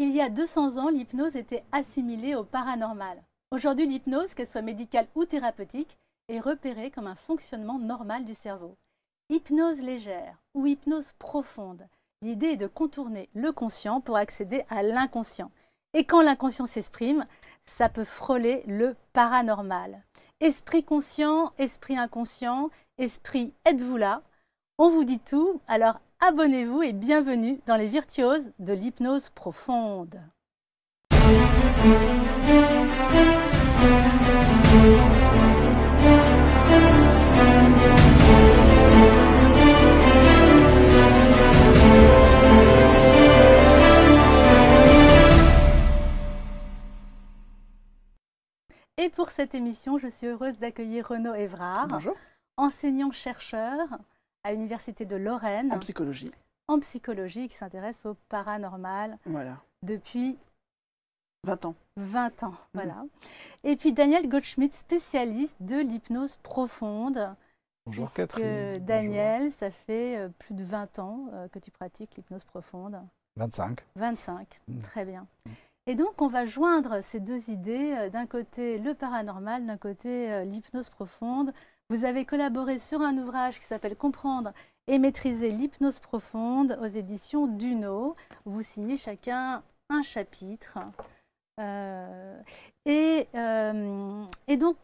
Il y a 200 ans, l'hypnose était assimilée au paranormal. Aujourd'hui, l'hypnose, qu'elle soit médicale ou thérapeutique, est repérée comme un fonctionnement normal du cerveau. Hypnose légère ou hypnose profonde, l'idée est de contourner le conscient pour accéder à l'inconscient. Et quand l'inconscient s'exprime, ça peut frôler le paranormal. Esprit conscient, esprit inconscient, esprit êtes-vous là On vous dit tout, alors abonnez-vous et bienvenue dans les virtuoses de l'hypnose profonde. Et pour cette émission, je suis heureuse d'accueillir Renaud Evrard, enseignant-chercheur, à l'Université de Lorraine. En psychologie. En psychologie, qui s'intéresse au paranormal. Voilà. Depuis 20 ans. 20 ans, mm. voilà. Et puis Daniel Goldschmidt, spécialiste de l'hypnose profonde. Bonjour Catherine. Daniel, ça fait euh, plus de 20 ans euh, que tu pratiques l'hypnose profonde. 25. 25, mm. très bien. Mm. Et donc on va joindre ces deux idées, euh, d'un côté le paranormal, d'un côté l'hypnose profonde, vous avez collaboré sur un ouvrage qui s'appelle Comprendre et maîtriser l'hypnose profonde aux éditions Duno. Vous signez chacun un chapitre. Euh, euh, et, donc,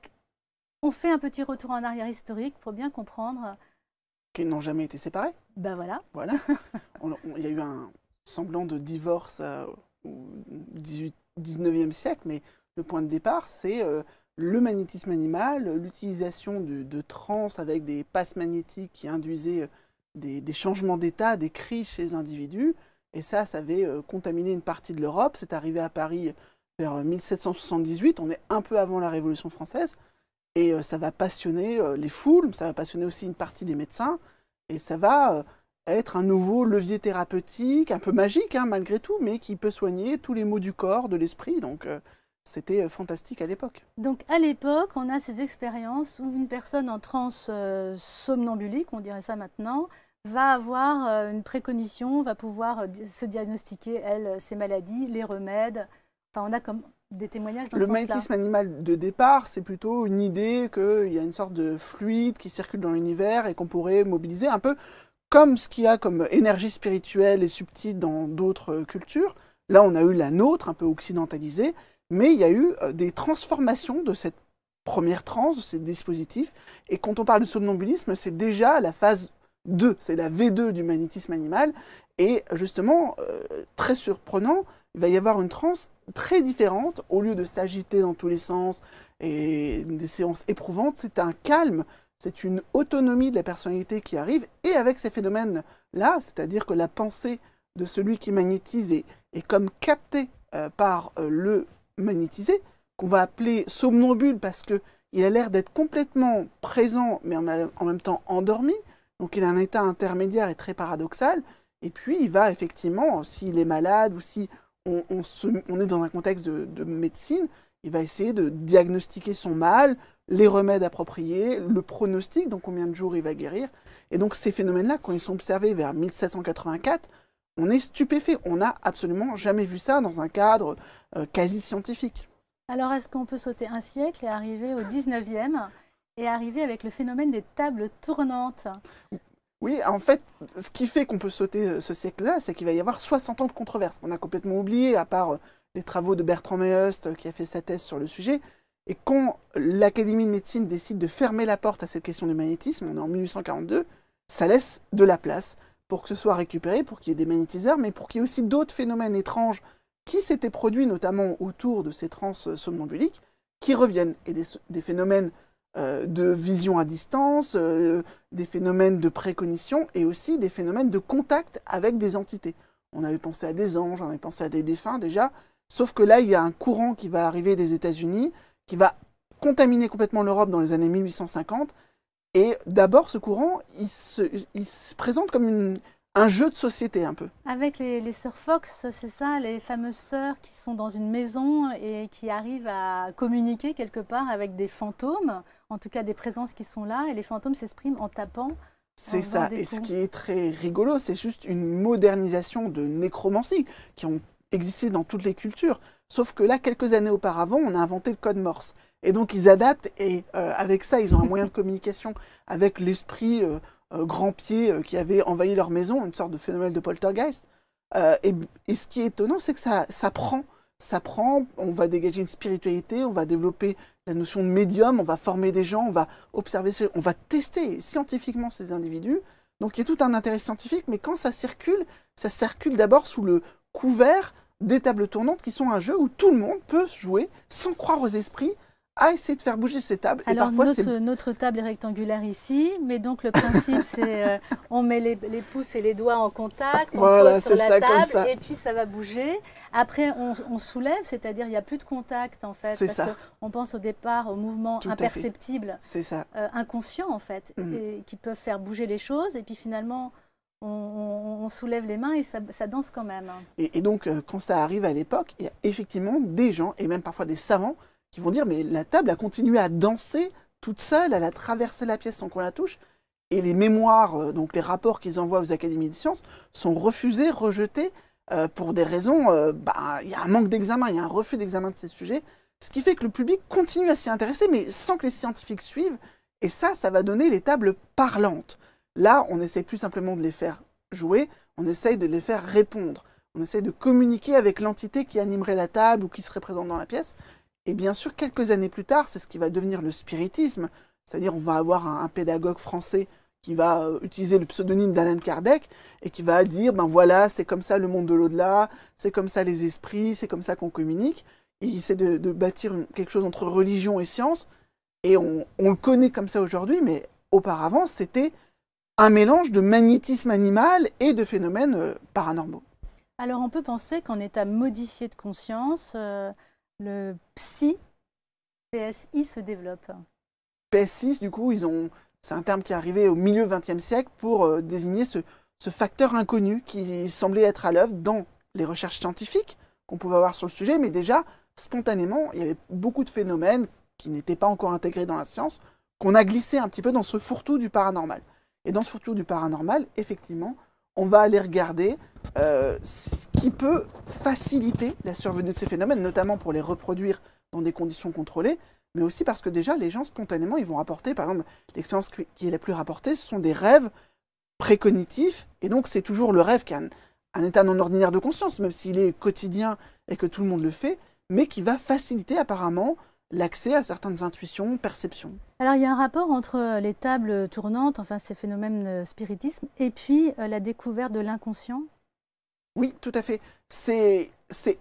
on fait un petit retour en arrière historique pour bien comprendre. Qu'ils n'ont jamais été séparés. Ben voilà. Voilà. Il y a eu un semblant de divorce euh, au 18, 19e siècle, mais le point de départ, c'est le magnétisme animal, l'utilisation de, trans avec des passes magnétiques qui induisaient euh, des, changements d'état, des cris chez les individus. Et ça, ça avait euh, contaminé une partie de l'Europe. C'est arrivé à Paris euh, vers 1778. On est un peu avant la Révolution française. Et ça va passionner les foules, ça va passionner aussi une partie des médecins. Et ça va être un nouveau levier thérapeutique, un peu magique hein, malgré tout, mais qui peut soigner tous les maux du corps, de l'esprit. Donc c'était euh, fantastique à l'époque. Donc à l'époque, on a ces expériences où une personne en transe euh, somnambulique, on dirait ça maintenant, va avoir euh, une précognition, va pouvoir se diagnostiquer, elle, ses maladies, les remèdes. Enfin, on a comme des témoignages dans le magnétisme animal de départ, c'est plutôt une idée qu'il y a une sorte de fluide qui circule dans l'univers et qu'on pourrait mobiliser un peu comme ce qu'il y a comme énergie spirituelle et subtile dans d'autres cultures. Là, on a eu la nôtre, un peu occidentalisée, mais il y a eu euh, des transformations de cette première transe, de ces dispositifs. Et quand on parle de somnambulisme, c'est déjà la phase 2, c'est la V2 du magnétisme animal. Et justement, euh, très surprenant, il va y avoir une transe très différente. Au lieu de s'agiter dans tous les sens et des séances éprouvantes, c'est un calme, c'est une autonomie de la personnalité qui arrive. Et avec ces phénomènes-là, c'est-à-dire que la pensée de celui qui magnétise est, comme captée euh, par le magnétisé, qu'on va appeler somnambule parce qu'il a l'air d'être complètement présent mais en même temps endormi. Donc il a un état intermédiaire et très paradoxal. Et puis il va effectivement, s'il est malade ou si on, est dans un contexte de, médecine, il va essayer de diagnostiquer son mal, les remèdes appropriés, le pronostic, donc combien de jours il va guérir. Et donc ces phénomènes-là, quand ils sont observés vers 1784, on est stupéfait. On n'a absolument jamais vu ça dans un cadre euh, quasi scientifique. Alors, est-ce qu'on peut sauter un siècle et arriver au 19e et arriver avec le phénomène des tables tournantes oui, en fait, ce qui fait qu'on peut sauter euh, ce siècle-là, c'est qu'il va y avoir 60 ans de controverses On a complètement oublié, à part euh, les travaux de Bertrand Meust qui a fait sa thèse sur le sujet. Et quand l'Académie de médecine décide de fermer la porte à cette question du magnétisme, on est en 1842, ça laisse de la place pour que ce soit récupéré, pour qu'il y ait des magnétiseurs, mais pour qu'il y ait aussi d'autres phénomènes étranges qui s'étaient produits, notamment autour de ces trans somnambuliques, qui reviennent. Et des, phénomènes euh, de vision à distance, euh, des phénomènes de précognition et aussi des phénomènes de contact avec des entités. On avait pensé à des anges, on avait pensé à des défunts déjà, sauf que là, il y a un courant qui va arriver des États-Unis, qui va contaminer complètement l'Europe dans les années 1850 et d'abord, ce courant, il se, présente comme un jeu de société un peu. Avec les, les sœurs Fox, c'est ça, les fameuses sœurs qui sont dans une maison et qui arrivent à communiquer quelque part avec des fantômes, en tout cas des présences qui sont là, et les fantômes s'expriment en tapant. C'est ça, et ce qui est très rigolo, c'est juste une modernisation de nécromancie qui ont existé dans toutes les cultures. Sauf que là, quelques années auparavant, on a inventé le code Morse. Et donc, ils adaptent et euh, avec ça, ils ont un moyen de communication avec l'esprit euh, euh, grand pied qui avait envahi leur maison, une sorte de phénomène de poltergeist. Et, ce qui est étonnant, c'est que ça, ça prend. Ça prend, on va dégager une spiritualité, on va développer la notion de médium, on va former des gens, on va observer, on va tester scientifiquement ces individus. Donc il y a tout un intérêt scientifique, mais quand ça circule, ça circule d'abord sous le couvert des tables tournantes qui sont un jeu où tout le monde peut jouer sans croire aux esprits à essayer de faire bouger ces tables. Alors, et notre, notre, table est rectangulaire ici, mais donc le principe, c'est euh, on met les, pouces et les doigts en contact, on voilà, pose sur la table, et puis ça va bouger. Après, on, soulève, c'est-à-dire il n'y a plus de contact, en fait. C'est ça. on pense au départ au mouvement imperceptibles, imperceptible, euh, inconscient, en fait, mmh. qui peuvent faire bouger les choses, et puis finalement on, soulève les mains et ça, danse quand même. Et, donc, euh, quand ça arrive à l'époque, il y a effectivement des gens, et même parfois des savants, qui vont dire, mais la table a continué à danser toute seule, elle a traversé la pièce sans qu'on la touche. Et les mémoires, euh, donc les rapports qu'ils envoient aux académies de sciences, sont refusés, rejetés, euh, pour des raisons, bah, il y a un manque d'examen, il y a un refus d'examen de ces sujets, ce qui fait que le public continue à s'y intéresser, mais sans que les scientifiques suivent, et ça, ça va donner les tables parlantes. Là, on essaie plus simplement de les faire jouer, on essaye de les faire répondre. On essaye de communiquer avec l'entité qui animerait la table ou qui serait présente dans la pièce. Et bien sûr, quelques années plus tard, c'est ce qui va devenir le spiritisme, c'est-à-dire on va avoir un, pédagogue français qui va euh, utiliser le pseudonyme d'Alan Kardec et qui va dire, ben voilà, c'est comme ça le monde de l'au-delà, c'est comme ça les esprits, c'est comme ça qu'on communique. Il essaie de, bâtir quelque chose entre religion et science, et on, on le connaît comme ça aujourd'hui, mais auparavant, c'était un mélange de magnétisme animal et de phénomènes euh, paranormaux. Alors on peut penser qu'en état modifié de conscience, euh, le psy, PSI, se développe. PSI, du coup, ils ont, c'est un terme qui est arrivé au milieu du XXe siècle pour euh, désigner ce, ce, facteur inconnu qui semblait être à l'œuvre dans les recherches scientifiques qu'on pouvait avoir sur le sujet, mais déjà, spontanément, il y avait beaucoup de phénomènes qui n'étaient pas encore intégrés dans la science, qu'on a glissé un petit peu dans ce fourre-tout du paranormal. Et dans ce surtout du paranormal, effectivement, on va aller regarder euh, ce qui peut faciliter la survenue de ces phénomènes, notamment pour les reproduire dans des conditions contrôlées, mais aussi parce que déjà, les gens, spontanément, ils vont rapporter, par exemple, l'expérience qui est la plus rapportée, ce sont des rêves précognitifs, et donc c'est toujours le rêve qui a un état non ordinaire de conscience, même s'il est quotidien et que tout le monde le fait, mais qui va faciliter apparemment l'accès à certaines intuitions, perceptions. Alors il y a un rapport entre euh, les tables tournantes, enfin ces phénomènes de euh, spiritisme, et puis euh, la découverte de l'inconscient Oui, tout à fait. C'est,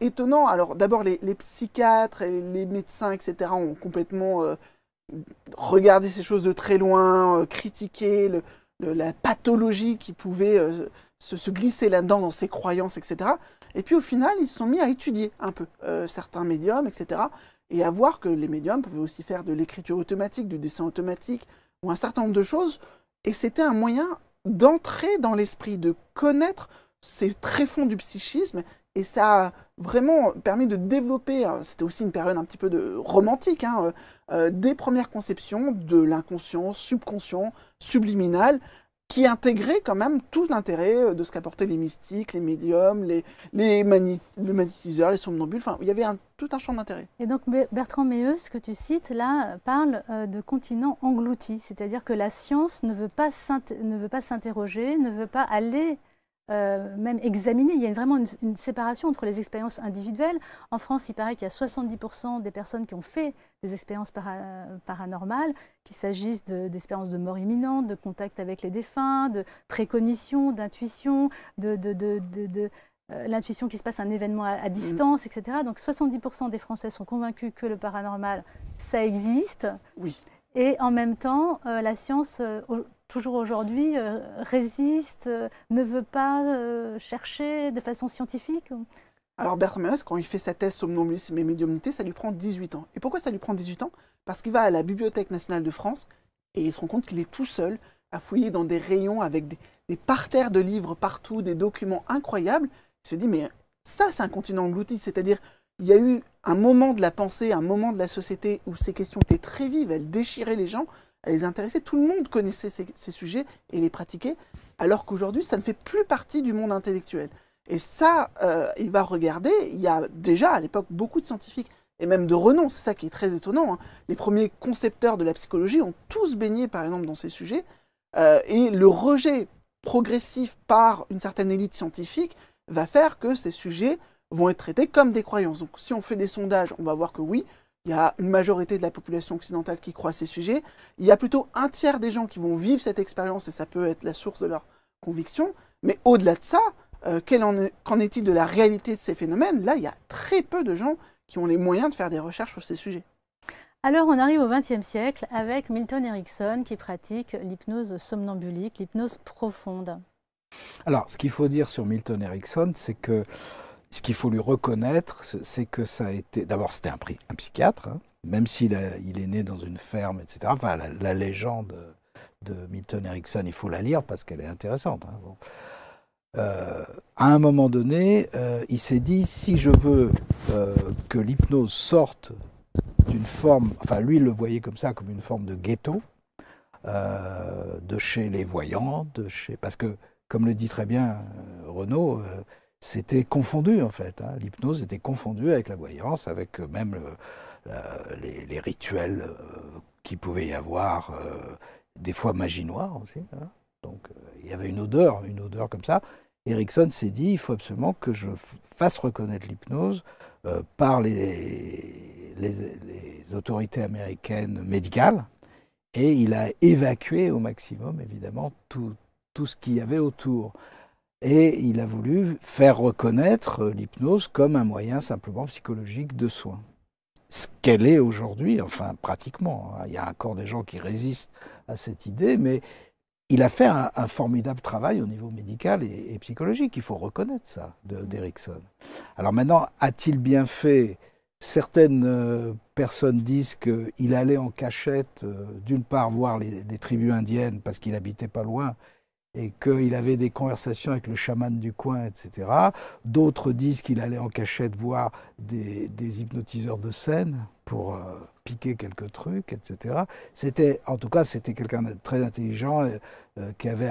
étonnant. Alors d'abord, les, psychiatres et les médecins, etc., ont complètement regardé ces choses de très loin, critiqué la pathologie qui pouvait se, glisser là-dedans dans ces croyances, etc. Et puis au final, ils se sont mis à étudier un peu certains médiums, etc et à voir que les médiums pouvaient aussi faire de l'écriture automatique, du dessin automatique, ou un certain nombre de choses. Et c'était un moyen d'entrer dans l'esprit, de connaître ces tréfonds du psychisme. Et ça a vraiment permis de développer, hein, c'était aussi une période un petit peu de romantique, hein, euh, euh, des premières conceptions de l'inconscient, subconscient, subliminal, qui intégrait quand même tout l'intérêt euh, de ce qu'apportaient les mystiques, les médiums, les, les, les les somnambules. Enfin, il y avait un, tout un champ d'intérêt. Et donc Bertrand ce que tu cites là, parle euh, de continent englouti, c'est-à-dire que la science ne veut pas s'interroger, ne veut pas aller euh, même examiner, Il y a vraiment une, séparation entre les expériences individuelles. En France, il paraît qu'il y a 70% des personnes qui ont fait des expériences paranormales, qu'il s'agisse d'expériences de, mort imminente, de contact avec les défunts, de précognition, d'intuition, de, de, euh, l'intuition qui se passe un événement à, mm. distance, etc. Donc 70% des Français sont convaincus que le paranormal, ça existe. Oui. Et en même temps, euh, la science, toujours aujourd'hui, euh, résiste, euh, ne veut pas euh, chercher de façon scientifique Alors Bertrand quand il fait sa thèse somnambulisme et médiumnité, ça lui prend 18 ans. Et pourquoi ça lui prend 18 ans Parce qu'il va à la Bibliothèque nationale de France et il se rend compte qu'il est tout seul à fouiller dans des rayons avec des, parterres de livres partout, des documents incroyables. Il se dit, mais ça, c'est un continent englouti, c'est-à-dire il y a eu un moment de la pensée, un moment de la société où ces questions étaient très vives, elles déchiraient les gens les intéressait. Tout le monde connaissait ces, sujets et les pratiquait, alors qu'aujourd'hui, ça ne fait plus partie du monde intellectuel. Et ça, euh, il va regarder, il y a déjà à l'époque beaucoup de scientifiques, et même de renom, c'est ça qui est très étonnant. Hein. Les premiers concepteurs de la psychologie ont tous baigné, par exemple, dans ces sujets, euh, et le rejet progressif par une certaine élite scientifique va faire que ces sujets vont être traités comme des croyances. Donc si on fait des sondages, on va voir que oui, il y a une majorité de la population occidentale qui croit à ces sujets. Il y a plutôt un tiers des gens qui vont vivre cette expérience et ça peut être la source de leur conviction. Mais au-delà de ça, euh, qu'en est-il de la réalité de ces phénomènes Là, il y a très peu de gens qui ont les moyens de faire des recherches sur ces sujets. Alors on arrive au XXe siècle avec Milton Erickson qui pratique l'hypnose somnambulique, l'hypnose profonde. Alors ce qu'il faut dire sur Milton Erickson, c'est que ce qu'il faut lui reconnaître, c'est que ça a été. D'abord, c'était un, psychiatre, hein, même s'il il est né dans une ferme, etc. Enfin, la, légende de Milton Erickson, il faut la lire parce qu'elle est intéressante. Hein, euh, à un moment donné, euh, il s'est dit si je veux euh, que l'hypnose sorte d'une forme. Enfin, lui, il le voyait comme ça, comme une forme de ghetto, de chez les voyants, de chez. Parce que, comme le dit très bien Renaud, c'était confondu en fait. Hein. L'hypnose était confondue avec la voyance, avec euh, même euh, les, rituels euh, qui pouvait y avoir, des fois magie noire aussi. Hein. Donc il y avait une odeur, une odeur comme ça. Erickson s'est dit, il faut absolument que je fasse reconnaître l'hypnose par les, autorités américaines médicales. Et il a évacué au maximum, évidemment, tout, tout ce qu'il y avait autour. Et il a voulu faire reconnaître euh, l'hypnose comme un moyen simplement psychologique de soin. Ce qu'elle est aujourd'hui, enfin pratiquement. Hein. Il y a encore des gens qui résistent à cette idée, mais il a fait un, formidable travail au niveau médical et, psychologique. Il faut reconnaître ça d'Erickson. Alors maintenant, a-t-il bien fait Certaines euh, personnes disent qu'il allait en cachette, euh, d'une part, voir les, les tribus indiennes parce qu'il habitait pas loin et qu'il avait des conversations avec le chaman du coin, etc. D'autres disent qu'il allait en cachette voir des, hypnotiseurs de scène pour euh, piquer quelques trucs, etc. C'était, en tout cas, c'était quelqu'un de très intelligent euh, euh, qui avait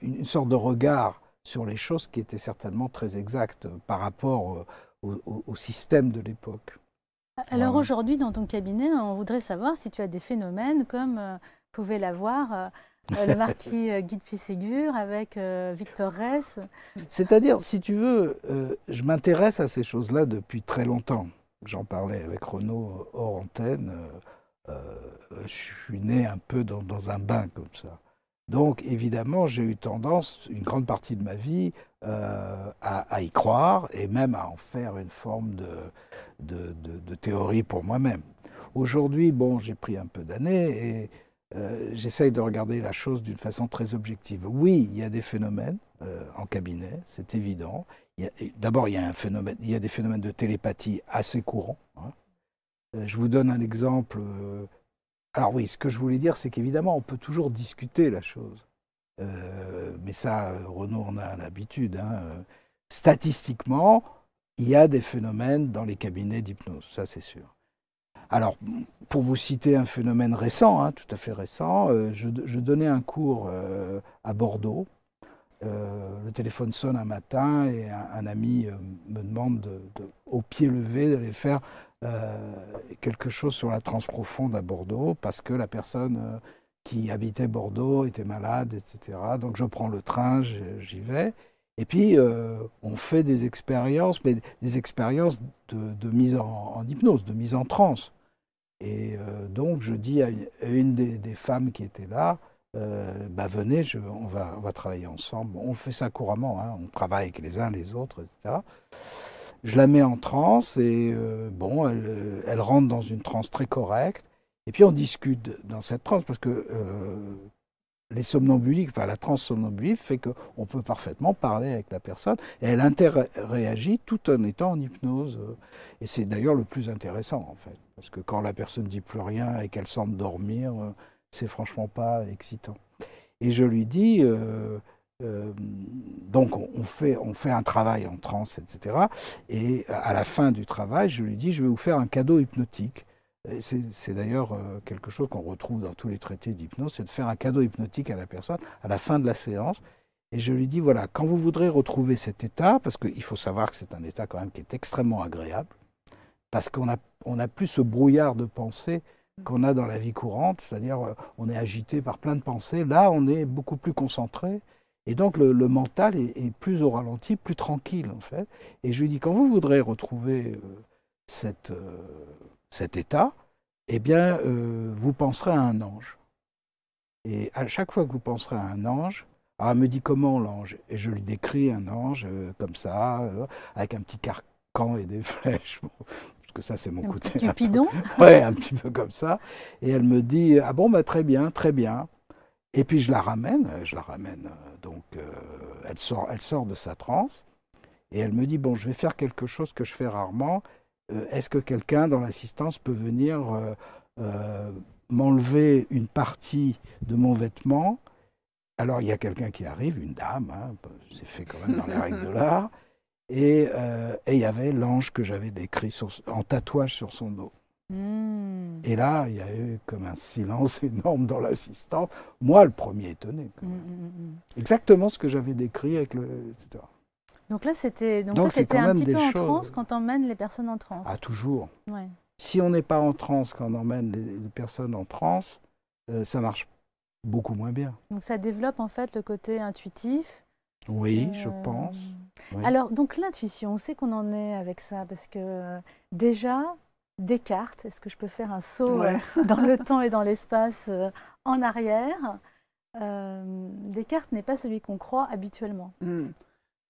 une sorte de regard sur les choses qui était certainement très exact par rapport au, système de l'époque. Alors aujourd'hui, dans ton cabinet, on voudrait savoir si tu as des phénomènes comme pouvait l'avoir euh, le marquis euh, Guy de Puységur avec euh, Victor Ress. C'est-à-dire, si tu veux, je m'intéresse à ces choses-là depuis très longtemps. J'en parlais avec Renaud hors antenne. je suis né un peu dans, un bain comme ça. Donc évidemment, j'ai eu tendance, une grande partie de ma vie, à, y croire et même à en faire une forme de, de, de théorie pour moi-même. Aujourd'hui, bon, j'ai pris un peu d'années et euh, j'essaye de regarder la chose d'une façon très objective. Oui, il y a des phénomènes euh, en cabinet, c'est évident. D'abord, il, y a il y a des phénomènes de télépathie assez courants. Hein. Euh, je vous donne un exemple. alors oui, ce que je voulais dire, c'est qu'évidemment, on peut toujours discuter la chose. mais ça, Renaud on a l'habitude. Hein. Statistiquement, il y a des phénomènes dans les cabinets d'hypnose, ça c'est sûr. Alors, pour vous citer un phénomène récent, hein, tout à fait récent, euh, je, donnais un cours euh, à Bordeaux. Euh, le téléphone sonne un matin et un, ami me demande au pied levé d'aller faire quelque chose sur la profonde à Bordeaux parce que la personne qui habitait Bordeaux était malade, etc. Donc je prends le train, j'y vais. Et puis, on fait des expériences, mais des expériences de, mise en, en, hypnose, de mise en transe. Et euh, donc, je dis à une des, femmes qui était là, euh, bah venez, on, va, on, va, travailler ensemble. On fait ça couramment, hein. on travaille avec les uns les autres, etc. Je la mets en transe et euh, bon, elle, elle, rentre dans une transe très correcte. Et puis on discute dans cette transe parce que les somnambuliques, enfin la transsomnambulie fait qu'on peut parfaitement parler avec la personne et elle interréagit tout en étant en hypnose. Et c'est d'ailleurs le plus intéressant en fait, parce que quand la personne ne dit plus rien et qu'elle semble dormir, euh, c'est franchement pas excitant. Et je lui dis, euh, euh, donc on fait, on fait un travail en transe, etc. Et à la fin du travail, je lui dis, je vais vous faire un cadeau hypnotique. C'est d'ailleurs euh, quelque chose qu'on retrouve dans tous les traités d'hypnose, c'est de faire un cadeau hypnotique à la personne à la fin de la séance. Et je lui dis, voilà, quand vous voudrez retrouver cet état, parce qu'il faut savoir que c'est un état quand même qui est extrêmement agréable, parce qu'on n'a on a plus ce brouillard de pensée qu'on a dans la vie courante, c'est-à-dire euh, on est agité par plein de pensées, là on est beaucoup plus concentré, et donc le, mental est, plus au ralenti, plus tranquille en fait. Et je lui dis, quand vous voudrez retrouver euh, cette cet état, eh bien, euh, vous penserez à un ange. Et à chaque fois que vous penserez à un ange, ah, me dit comment l'ange Et je lui décris un ange euh, comme ça, euh, avec un petit carcan et des flèches. Parce que ça, c'est mon un côté. cupidon un petit peu comme ça. Et elle me dit Ah bon, bah, très bien, très bien. Et puis je la ramène, je la ramène. Donc elle, sort, elle sort de sa transe. Et elle me dit Bon, je vais faire quelque chose que je fais rarement euh, est-ce que quelqu'un dans l'assistance peut venir euh, euh, m'enlever une partie de mon vêtement alors il y a quelqu'un qui arrive, une dame, hein, c'est fait quand même dans les règles de l'art, et il y avait l'ange que j'avais décrit en tatouage sur son dos. Hmm. Et là, il y a eu comme un silence énorme dans l'assistance. Moi, le premier étonné. Hmm, hmm, Exactement ce que j'avais décrit avec le. Donc là, c'était donc, c'était un petit peu en transe quand on emmène les personnes en transe. Ah, toujours. Si on n'est pas en transe quand on emmène les, personnes en transe, euh, ça marche beaucoup moins bien. Donc ça développe en fait le côté intuitif. Oui, euh, je pense. Alors, donc l'intuition, on sait qu'on en est avec ça Parce que déjà, Descartes, est-ce que je peux faire un saut euh, dans le temps et dans l'espace en arrière Descartes n'est pas celui qu'on croit habituellement. Hmm.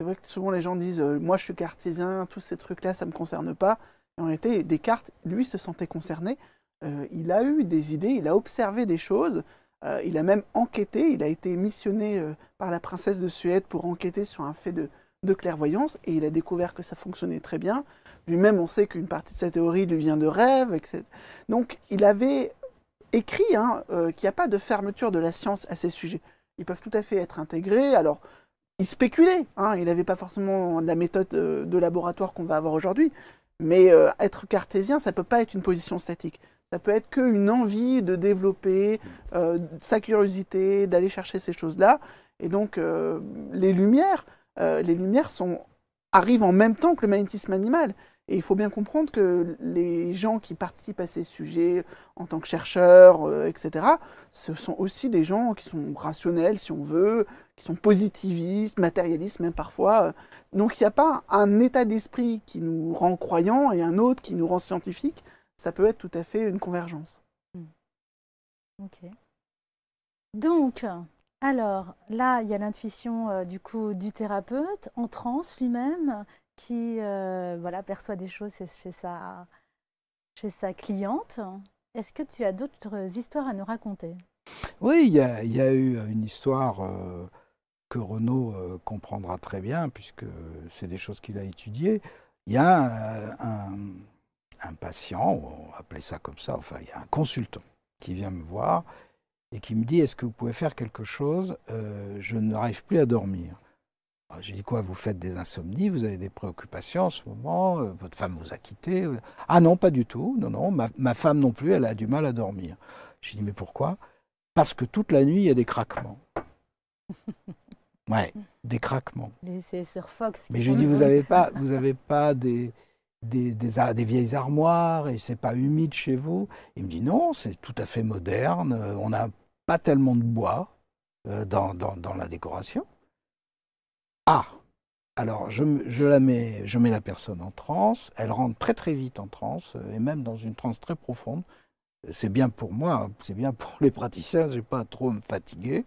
C'est vrai que souvent les gens disent euh, Moi je suis cartésien, tous ces trucs-là ça ne me concerne pas. Et en réalité, Descartes, lui, se sentait concerné. Euh, il a eu des idées, il a observé des choses, euh, il a même enquêté, il a été missionné par la princesse de Suède pour enquêter sur un fait de, clairvoyance et il a découvert que ça fonctionnait très bien. Lui-même, on sait qu'une partie de sa théorie lui vient de rêve, etc. Donc il avait écrit hein, qu'il n'y a pas de fermeture de la science à ces sujets. Ils peuvent tout à fait être intégrés. Alors, il spéculait. Hein. il n'avait pas forcément la méthode euh, de laboratoire qu'on va avoir aujourd'hui. Mais euh, être cartésien, ça ne peut pas être une position statique. Ça peut être qu'une envie de développer euh, sa curiosité, d'aller chercher ces choses-là. Et donc, les lumières, les lumières sont, arrivent en même temps que le magnétisme animal. Et il faut bien comprendre que les gens qui participent à ces sujets en tant que chercheurs, euh, etc., ce sont aussi des gens qui sont rationnels, si on veut, qui sont positivistes, matérialistes même parfois. Donc il n'y a pas un état d'esprit qui nous rend croyants et un autre qui nous rend scientifiques. Ça peut être tout à fait une convergence. Hmm. Ok. Donc, alors, là, il y a l'intuition euh, du coup du thérapeute en transe lui-même qui euh, voilà, perçoit des choses chez sa, cliente. Est-ce que tu as d'autres histoires à nous raconter Oui, il y, a eu une histoire euh, que Renaud euh, comprendra très bien, puisque c'est des choses qu'il a étudiées. Il y a un, un, patient, on va appeler ça comme ça, enfin, il y a un consultant qui vient me voir et qui me dit, est-ce que vous pouvez faire quelque chose Je n'arrive plus à dormir. Ah, j'ai dit quoi Vous faites des insomnies, vous avez des préoccupations en ce moment, euh, votre femme vous a quitté Ah non, pas du tout. Non, non, ma, femme non plus, elle a du mal à dormir. J'ai dit mais pourquoi Parce que toute la nuit, il y a des craquements. Ouais, des craquements. C'est Sir Fox. mais je lui dis vous n'avez pas, avez pas des, vieilles armoires et c'est pas humide chez vous. Il me dit non, c'est tout à fait moderne. Euh, on n'a pas tellement de bois euh, dans la décoration. Ah. Alors, je, la mets, je mets la personne en transe, elle rentre très très vite en transe, euh, et même dans une transe très profonde. C'est bien pour moi, hein. c'est bien pour les praticiens, je n'ai pas trop me fatiguer.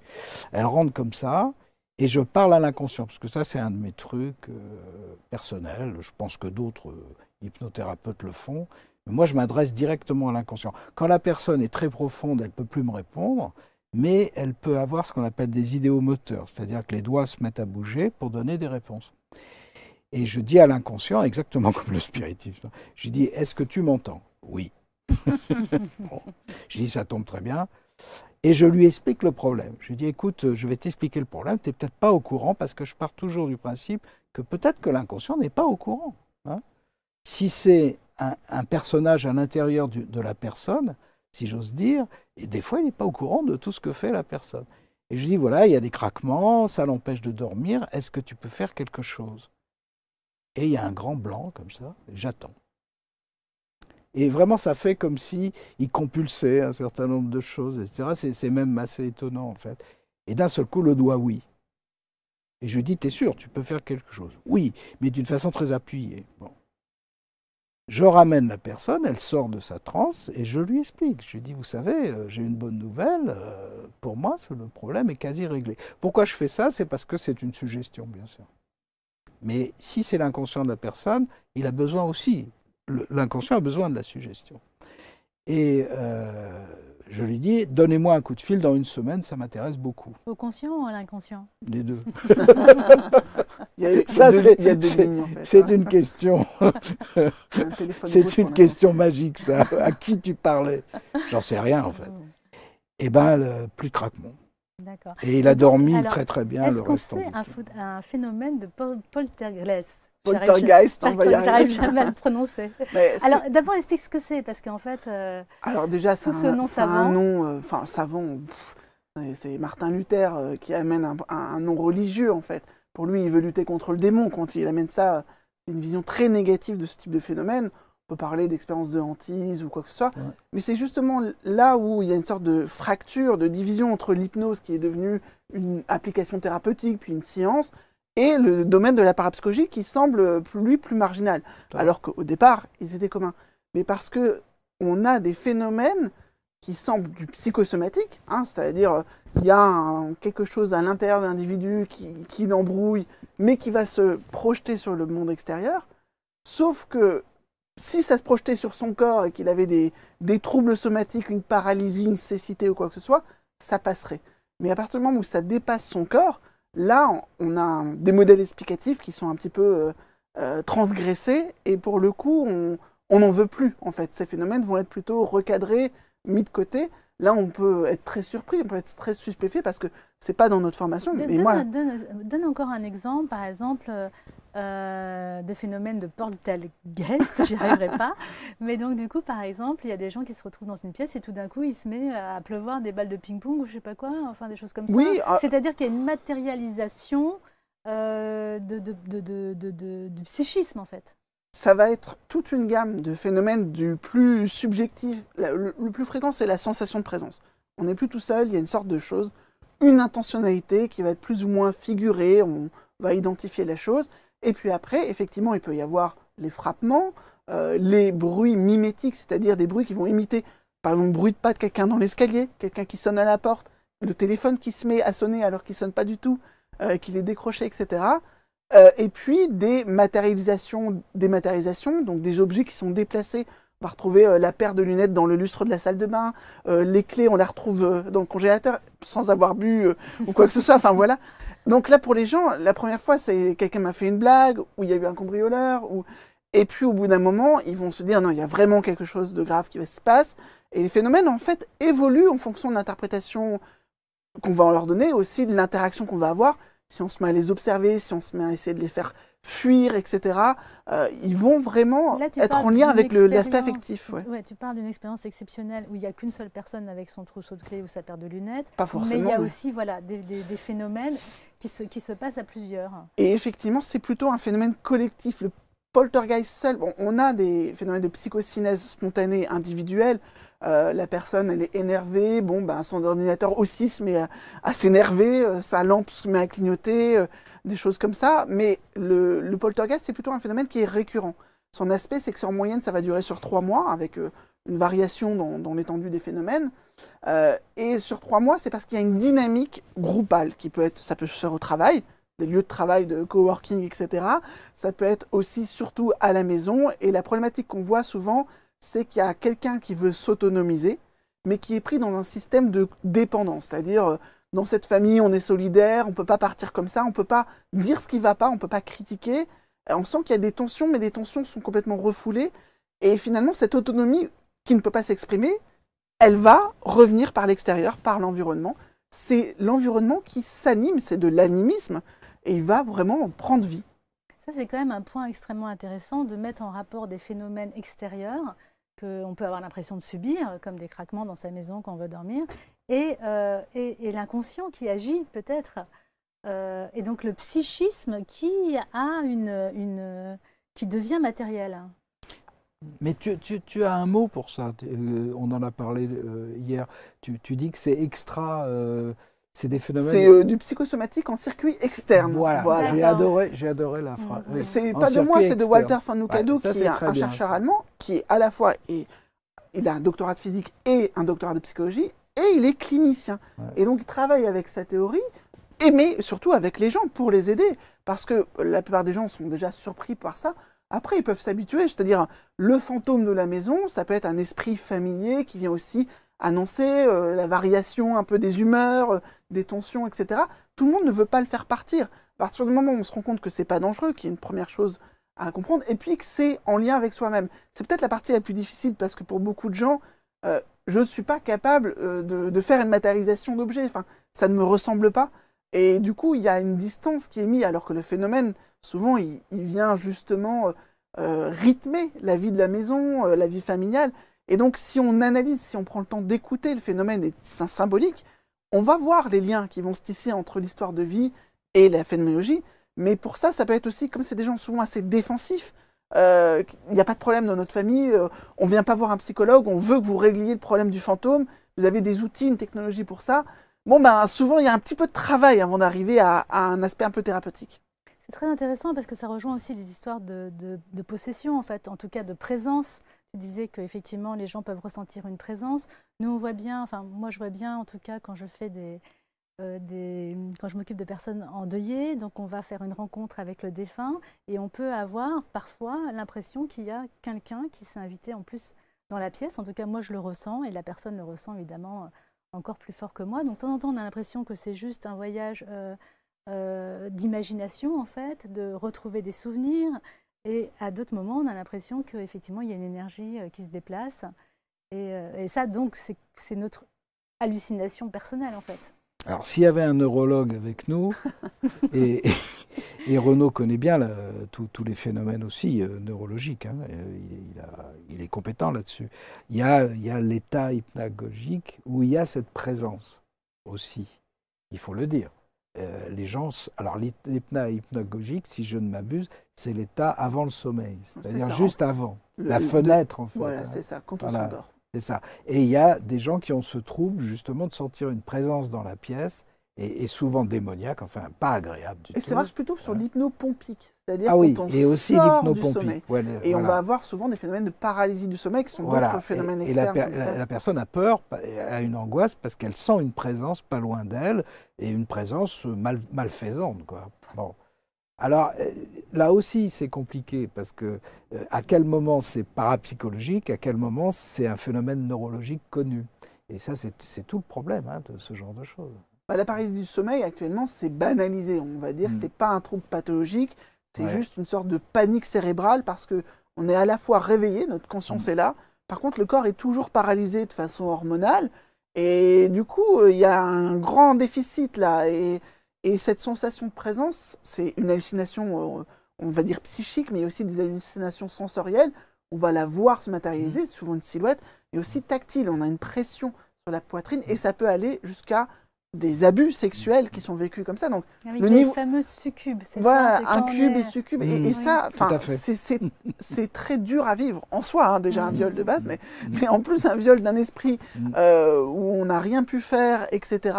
Elle rentre comme ça, et je parle à l'inconscient, parce que ça, c'est un de mes trucs euh, personnels. Je pense que d'autres euh, hypnothérapeutes le font. moi, je m'adresse directement à l'inconscient. Quand la personne est très profonde, elle ne peut plus me répondre mais elle peut avoir ce qu'on appelle des idéaux moteurs, c'est-à-dire que les doigts se mettent à bouger pour donner des réponses. Et je dis à l'inconscient, exactement comme le spiritif, je dis Est-ce que tu m'entends Oui. Je dis Ça tombe très bien. Et je lui explique le problème. Je lui dis Écoute, je vais t'expliquer le problème, tu n'es peut-être pas au courant parce que je pars toujours du principe que peut-être que l'inconscient n'est pas au courant. Hein. si c'est un, personnage à l'intérieur de la personne, si j'ose dire, et des fois, il n'est pas au courant de tout ce que fait la personne. Et je dis, voilà, il y a des craquements, ça l'empêche de dormir, est-ce que tu peux faire quelque chose Et il y a un grand blanc comme ça, j'attends. Et vraiment, ça fait comme si il compulsait un certain nombre de choses, etc. C'est même assez étonnant, en fait. Et d'un seul coup, le doigt oui. Et je dis, t'es sûr, tu peux faire quelque chose. Oui, mais d'une façon très appuyée. Bon. Je ramène la personne, elle sort de sa transe et je lui explique. Je lui dis, vous savez, euh, j'ai une bonne nouvelle, euh, pour moi, le problème est quasi réglé. Pourquoi je fais ça C'est parce que c'est une suggestion, bien sûr. Mais si c'est l'inconscient de la personne, il a besoin aussi, l'inconscient a besoin de la suggestion. Et euh, je lui dis, donnez-moi un coup de fil dans une semaine, ça m'intéresse beaucoup. Au conscient ou à l'inconscient Les deux. c'est une question. c'est une question magique, ça. À qui tu parlais J'en sais rien, en fait. Eh bien, le, plus craquement. D'accord. Et il a dormi très très bien le restant. Est-ce qu'on sait un, un, phénomène de poltergeist Poltergeist, J'arrive jamais à le prononcer. alors d'abord, explique ce que c'est, parce qu'en fait, euh, alors déjà, sous ce un, nom savant, euh, enfin savant, c'est Martin Luther euh, qui amène un, nom religieux en fait. Pour lui, il veut lutter contre le démon. Quand il amène ça, C'est une vision très négative de ce type de phénomène. On peut parler d'expérience de hantise ou quoi que ce soit, mais c'est justement là où il y a une sorte de fracture, de division entre l'hypnose qui est devenue une application thérapeutique puis une science et le domaine de la parapsychologie qui semble, lui, plus marginal. Ah. Alors qu'au départ, ils étaient communs. Mais parce que on a des phénomènes qui semblent du psychosomatique, hein, c'est-à-dire euh, il y a quelque chose à l'intérieur de l'individu qui, l'embrouille, mais qui va se projeter sur le monde extérieur. Sauf que si ça se projetait sur son corps et qu'il avait des, des troubles somatiques, une paralysie, une cécité ou quoi que ce soit, ça passerait. Mais à partir du moment où ça dépasse son corps, Là, on a des modèles explicatifs qui sont un petit peu euh, euh, transgressés et pour le coup, on n'en veut plus en fait. Ces phénomènes vont être plutôt recadrés, mis de côté. Là, on peut être très surpris, on peut être très suspecté parce que ce n'est pas dans notre formation. donne, encore un exemple, par exemple, euh, euh, de phénomène de guest, j'y arriverai pas. Mais donc, du coup, par exemple, il y a des gens qui se retrouvent dans une pièce et tout d'un coup, il se met à pleuvoir des balles de ping-pong ou je sais pas quoi, enfin des choses comme ça. Euh, C'est-à-dire qu'il y a une matérialisation de, du psychisme, en fait ça va être toute une gamme de phénomènes du plus subjectif. Le, plus fréquent, c'est la sensation de présence. On n'est plus tout seul, il y a une sorte de chose, une intentionnalité qui va être plus ou moins figurée, on va identifier la chose. Et puis après, effectivement, il peut y avoir les frappements, euh, les bruits mimétiques, c'est-à-dire des bruits qui vont imiter, par exemple, le bruit de pas de quelqu'un dans l'escalier, quelqu'un qui sonne à la porte, le téléphone qui se met à sonner alors qu'il ne sonne pas du tout, euh, qu'il est décroché, etc. Euh, et puis des matérialisations, des donc des objets qui sont déplacés. On va retrouver euh, la paire de lunettes dans le lustre de la salle de bain, euh, les clés, on les retrouve dans le congélateur sans avoir bu ou quoi que ce soit. Enfin voilà. Donc là, pour les gens, la première fois, c'est quelqu'un m'a fait une blague, ou il y a eu un cambrioleur, et puis au bout d'un moment, ils vont se dire non, il y a vraiment quelque chose de grave qui se passe. Et les phénomènes, en fait, évoluent en fonction de l'interprétation qu'on va leur donner, aussi de l'interaction qu'on va avoir si on se met à les observer, si on se met à essayer de les faire fuir, etc., euh, ils vont vraiment être en lien avec l'aspect affectif. Ouais. tu parles d'une expérience exceptionnelle où il n'y a qu'une seule personne avec son trousseau de clés ou sa paire de lunettes. Pas forcément. Mais il y a aussi voilà, des, phénomènes qui se, qui se passent à plusieurs. Et effectivement, c'est plutôt un phénomène collectif. Le poltergeist seul. Bon, on a des phénomènes de psychocinèse spontanée individuelle. Euh, la personne, elle est énervée. Bon, ben, son ordinateur aussi se met euh, à, s'énerver. Euh, sa lampe se met à clignoter. des choses comme ça. Mais le, poltergeist, c'est plutôt un phénomène qui est récurrent. Son aspect, c'est que en moyenne, ça va durer sur trois mois avec une variation dans, dans l'étendue des phénomènes. et sur trois mois, c'est parce qu'il y a une dynamique groupale qui peut être, ça peut se faire au travail, des lieux de travail, de coworking, etc. Ça peut être aussi surtout à la maison. Et la problématique qu'on voit souvent, c'est qu'il y a quelqu'un qui veut s'autonomiser, mais qui est pris dans un système de dépendance. C'est-à-dire, euh, dans cette famille, on est solidaire, on ne peut pas partir comme ça, on ne peut pas dire ce qui ne va pas, on ne peut pas critiquer. On sent qu'il y a des tensions, mais des tensions sont complètement refoulées. Et finalement, cette autonomie qui ne peut pas s'exprimer, elle va revenir par l'extérieur, par l'environnement. C'est l'environnement qui s'anime, c'est de l'animisme, et il va vraiment prendre vie. Ça, c'est quand même un point extrêmement intéressant de mettre en rapport des phénomènes extérieurs qu'on peut avoir l'impression de subir, comme des craquements dans sa maison quand on veut dormir, et, euh, l'inconscient qui agit peut-être. Euh, et donc le psychisme qui, a une, une qui devient matériel. Mais tu, as un mot pour ça, euh, on en a parlé hier, tu, dis que c'est extra... Euh c'est des phénomènes. C'est euh, du psychosomatique en circuit externe. Voilà. J'ai adoré, j'ai adoré la phrase. C'est pas de moi, c'est de Walter van Lucado, qui est, un, chercheur allemand, qui est à la fois et il a un doctorat de physique et un doctorat de psychologie, et il est clinicien. Et donc il travaille avec sa théorie, et mais surtout avec les gens pour les aider, parce que la plupart des gens sont déjà surpris par ça. Après, ils peuvent s'habituer, c'est-à-dire le fantôme de la maison, ça peut être un esprit familier qui vient aussi annoncer, euh, la variation un peu des humeurs, euh, des tensions, etc. Tout le monde ne veut pas le faire partir. À partir du moment où on se rend compte que c'est pas dangereux, qui est une première chose à comprendre, et puis que c'est en lien avec soi-même. C'est peut-être la partie la plus difficile parce que pour beaucoup de gens, euh, je ne suis pas capable de, faire une matérialisation d'objets. Enfin, ça ne me ressemble pas. Et du coup, il y a une distance qui est mise, alors que le phénomène, souvent, il vient justement rythmer la vie de la maison, la vie familiale. Et donc, si on analyse, si on prend le temps d'écouter le phénomène et symbolique, on va voir les liens qui vont se tisser entre l'histoire de vie et la phénoménologie. Mais pour ça, ça peut être aussi, comme c'est des gens souvent assez défensifs, euh, il n'y a pas de problème dans notre famille, euh, on vient pas voir un psychologue, on veut que vous régliez le problème du fantôme, vous avez des outils, une technologie pour ça. Bon, ben, souvent, il y a un petit peu de travail avant d'arriver à, un aspect un peu thérapeutique. C'est très intéressant parce que ça rejoint aussi les histoires de, de, possession, en fait, en tout cas de présence, disait qu'effectivement, les gens peuvent ressentir une présence. Nous, on voit bien, enfin, moi, je vois bien, en tout cas, quand je fais euh, des. quand je m'occupe de personnes endeuillées, donc on va faire une rencontre avec le défunt et on peut avoir parfois l'impression qu'il y a quelqu'un qui s'est invité en plus dans la pièce. En tout cas, moi, je le ressens et la personne le ressent évidemment euh, encore plus fort que moi. Donc, de temps en temps, on a l'impression que c'est juste un voyage euh, d'imagination, en fait, de retrouver des souvenirs. Et à d'autres moments, on a l'impression qu'effectivement, il y a une énergie euh, qui se déplace. Et, euh, ça, donc, c'est notre hallucination personnelle, en fait. Alors, s'il y avait un neurologue avec nous, et, Renaud connaît bien tous les phénomènes aussi euh, neurologiques, hein, il, il, est compétent là-dessus. Il y a, l'état hypnagogique où il y a cette présence aussi, il faut le dire. Euh, les gens. Alors, l'hypnagogique, si je ne m'abuse, c'est l'état avant le sommeil, c'est-à-dire juste avant, la fenêtre en fait. Voilà, hein. c'est ça, quand on s'endort. C'est ça. Et il y a des gens qui ont ce trouble justement de sentir une présence dans la pièce et, souvent démoniaque, enfin pas agréable du et tout. Et ça marche plutôt sur l'hypnopompique, c'est-à-dire ah oui, quand on et aussi sommeil. et on va avoir souvent des phénomènes de paralysie du sommeil qui sont d'autres phénomènes externes. Et la, personne a peur, a une angoisse parce qu'elle sent une présence pas loin d'elle et une présence euh, malfaisante. Bon. Alors euh, là aussi, c'est compliqué parce que euh, à quel moment c'est parapsychologique, à quel moment c'est un phénomène neurologique connu. Et ça, c'est tout le problème hein, de ce genre de choses bah, la paralysie du sommeil, actuellement, c'est banalisé. On va dire mm. c'est pas un trouble pathologique, c'est juste une sorte de panique cérébrale parce que on est à la fois réveillé, notre conscience mm. est là. Par contre, le corps est toujours paralysé de façon hormonale. Et du coup, euh, il y a un grand déficit là. Et, et cette sensation de présence, c'est une hallucination, euh, on va dire psychique, mais aussi des hallucinations sensorielles. On va la voir se matérialiser, mm. souvent une silhouette, mais aussi tactile. On a une pression sur la poitrine et ça peut aller jusqu'à des abus sexuels qui sont vécus comme ça. Donc, ah le les niveau... fameux succubes, c'est voilà, un cube et succube. Et, mmh. ça, c'est très dur à vivre en soi, hein, déjà un mmh. viol de base, mmh. mais, en plus un viol d'un esprit euh, où on n'a rien pu faire, etc.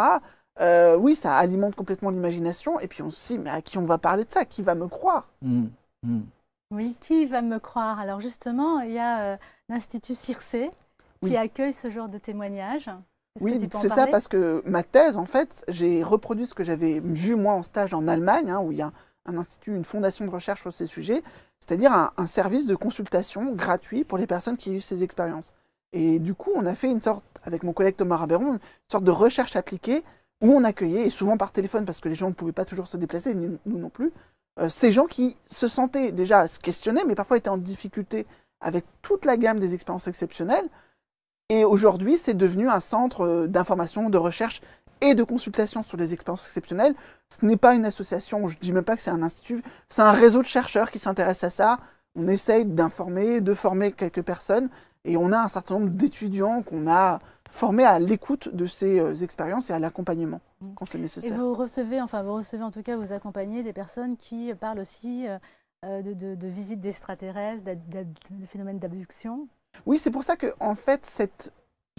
Euh, oui, ça alimente complètement l'imagination. Et puis on se dit, mais à qui on va parler de ça Qui va me croire Oui, qui va me croire Alors justement, il y a euh, l'Institut Circé qui accueille ce genre de témoignages oui, c'est ça, parce que ma thèse, en fait, j'ai reproduit ce que j'avais vu moi en stage en Allemagne, hein, où il y a un institut, une fondation de recherche sur ces sujets, c'est-à-dire un, service de consultation gratuit pour les personnes qui vivent ces expériences. Et du coup, on a fait une sorte, avec mon collègue Thomas Raberon, une sorte de recherche appliquée où on accueillait, et souvent par téléphone, parce que les gens ne pouvaient pas toujours se déplacer, nous non plus, euh, ces gens qui se sentaient déjà, se questionner, mais parfois étaient en difficulté avec toute la gamme des expériences exceptionnelles, et aujourd'hui, c'est devenu un centre euh, d'information, de recherche et de consultation sur les expériences exceptionnelles. Ce n'est pas une association, je ne dis même pas que c'est un institut, c'est un réseau de chercheurs qui s'intéresse à ça. On essaye d'informer, de former quelques personnes, et on a un certain nombre d'étudiants qu'on a formés à l'écoute de ces euh, expériences et à l'accompagnement mmh. quand c'est nécessaire. Et vous recevez, enfin vous recevez en tout cas, vous accompagnez des personnes qui parlent aussi euh, de, visites d'extraterrestres, de phénomènes d'abduction oui, c'est pour ça que, en fait,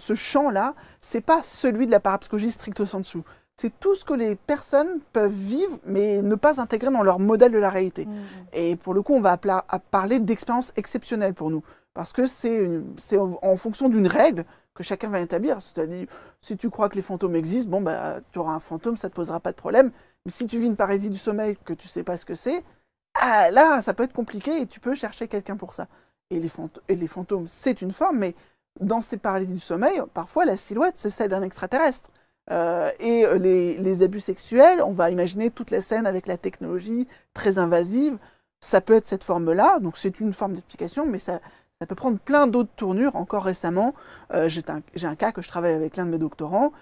ce champ-là, c'est pas celui de la parapsychologie stricto sensu. C'est tout ce que les personnes peuvent vivre, mais ne pas intégrer dans leur modèle de la réalité. Mmh. Et pour le coup, on va parler d'expérience exceptionnelle pour nous. Parce que c'est en fonction d'une règle que chacun va établir. C'est-à-dire, si tu crois que les fantômes existent, bon, bah, tu auras un fantôme, ça ne te posera pas de problème. Mais si tu vis une parésie du sommeil que tu sais pas ce que c'est, ah, là, ça peut être compliqué et tu peux chercher quelqu'un pour ça et les, fantômes, c'est une forme, mais dans ces paralysies du sommeil, parfois la silhouette, c'est celle d'un extraterrestre. Euh, et euh, les, abus sexuels, on va imaginer toute la scène avec la technologie très invasive, ça peut être cette forme-là, donc c'est une forme d'explication, mais ça, peut prendre plein d'autres tournures. Encore récemment, euh, j'ai un, un, cas que je travaille avec l'un de mes doctorants,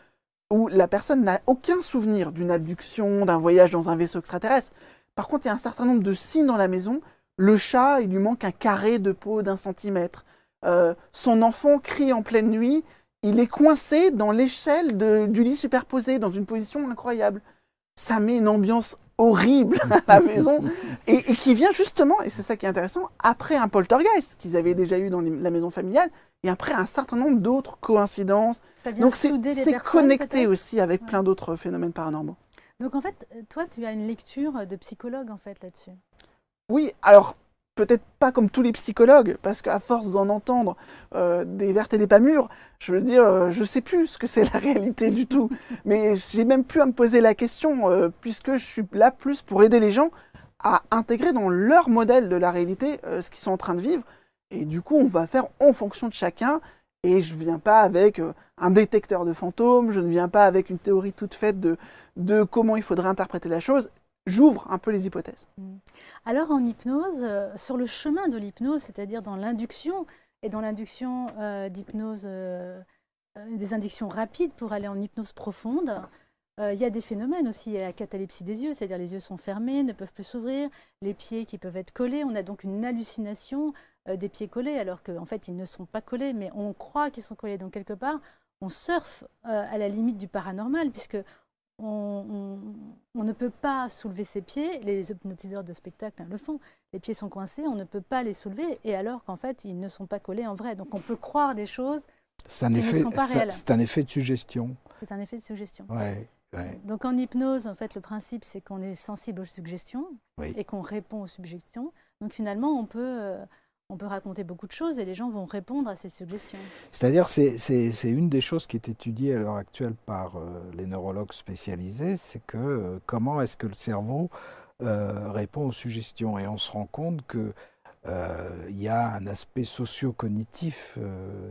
où la personne n'a aucun souvenir d'une abduction, d'un voyage dans un vaisseau extraterrestre. Par contre, il y a un certain nombre de signes dans la maison le chat, il lui manque un carré de peau d'un centimètre. Euh, son enfant crie en pleine nuit, il est coincé dans l'échelle du lit superposé, dans une position incroyable. Ça met une ambiance horrible à la maison et, qui vient justement, et c'est ça qui est intéressant, après un poltergeist qu'ils avaient déjà eu dans la maison familiale et après un certain nombre d'autres coïncidences. Donc c'est connecté aussi avec plein d'autres phénomènes paranormaux. Donc en fait, toi, tu as une lecture de psychologue en fait là-dessus. Oui, alors peut-être pas comme tous les psychologues, parce qu'à force d'en entendre euh, des vertes et des pas mûres, je veux dire, euh, je sais plus ce que c'est la réalité du tout. Mais j'ai même plus à me poser la question, euh, puisque je suis là plus pour aider les gens à intégrer dans leur modèle de la réalité ce qu'ils sont en train de vivre. Et du coup, on va faire en fonction de chacun. Et je ne viens pas avec un détecteur de fantômes, je ne viens pas avec une théorie toute faite de, de comment il faudrait interpréter la chose j'ouvre un peu les hypothèses. Mm. Alors en hypnose, euh, sur le chemin de l'hypnose, c'est-à-dire dans l'induction, et dans l'induction euh, d'hypnose, euh, des inductions rapides pour aller en hypnose profonde, il y a des phénomènes aussi. Il y a la catalepsie des yeux, c'est-à-dire les yeux sont fermés, ne peuvent plus s'ouvrir, les pieds qui peuvent être collés. On a donc une hallucination des pieds collés, alors qu'en fait, ils ne sont pas collés, mais on croit qu'ils sont collés. Donc, quelque part, on surfe à la limite du paranormal, puisque on, ne peut pas soulever ses pieds, les hypnotiseurs de spectacle hein, le font, les pieds sont coincés, on ne peut pas les soulever, et alors qu'en fait, ils ne sont pas collés en vrai. Donc on peut croire des choses qui effet, ne sont pas C'est un effet de suggestion. C'est un effet de suggestion. Ouais, Donc en hypnose, en fait, le principe, c'est qu'on est sensible aux suggestions et qu'on répond aux suggestions. Donc finalement, on peut... Euh, on peut raconter beaucoup de choses et les gens vont répondre à ces suggestions. C'est-à-dire, c'est une des choses qui est étudiée à l'heure actuelle par euh, les neurologues spécialisés, c'est que euh, comment est-ce que le cerveau euh, répond aux suggestions. Et on se rend compte que il y a un aspect socio-cognitif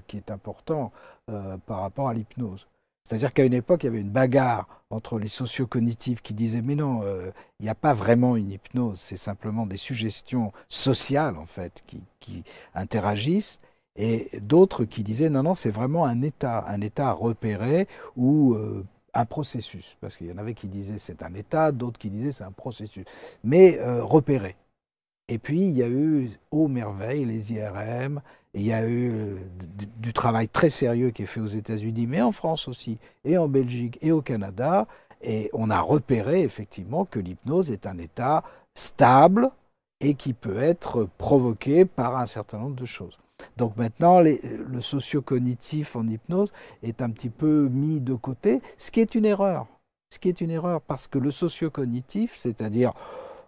qui est important par rapport à l'hypnose. C'est-à-dire qu'à une époque, il y avait une bagarre entre les sociocognitifs qui disaient mais non, euh, il n'y a pas vraiment une hypnose, c'est simplement des suggestions sociales en fait qui, interagissent, et d'autres qui disaient non, non, c'est vraiment un état, un état repéré ou euh, un processus, parce qu'il y en avait qui disaient c'est un état, d'autres qui disaient c'est un processus, mais euh, repéré. Et puis, il y a eu, aux merveilles, les IRM, il y a eu du, travail très sérieux qui est fait aux États-Unis, mais en France aussi, et en Belgique, et au Canada. Et on a repéré effectivement que l'hypnose est un état stable et qui peut être provoqué par un certain nombre de choses. Donc maintenant, le socio-cognitif en hypnose est un petit peu mis de côté, ce qui est une erreur. Ce qui est une erreur parce que le socio-cognitif, c'est-à-dire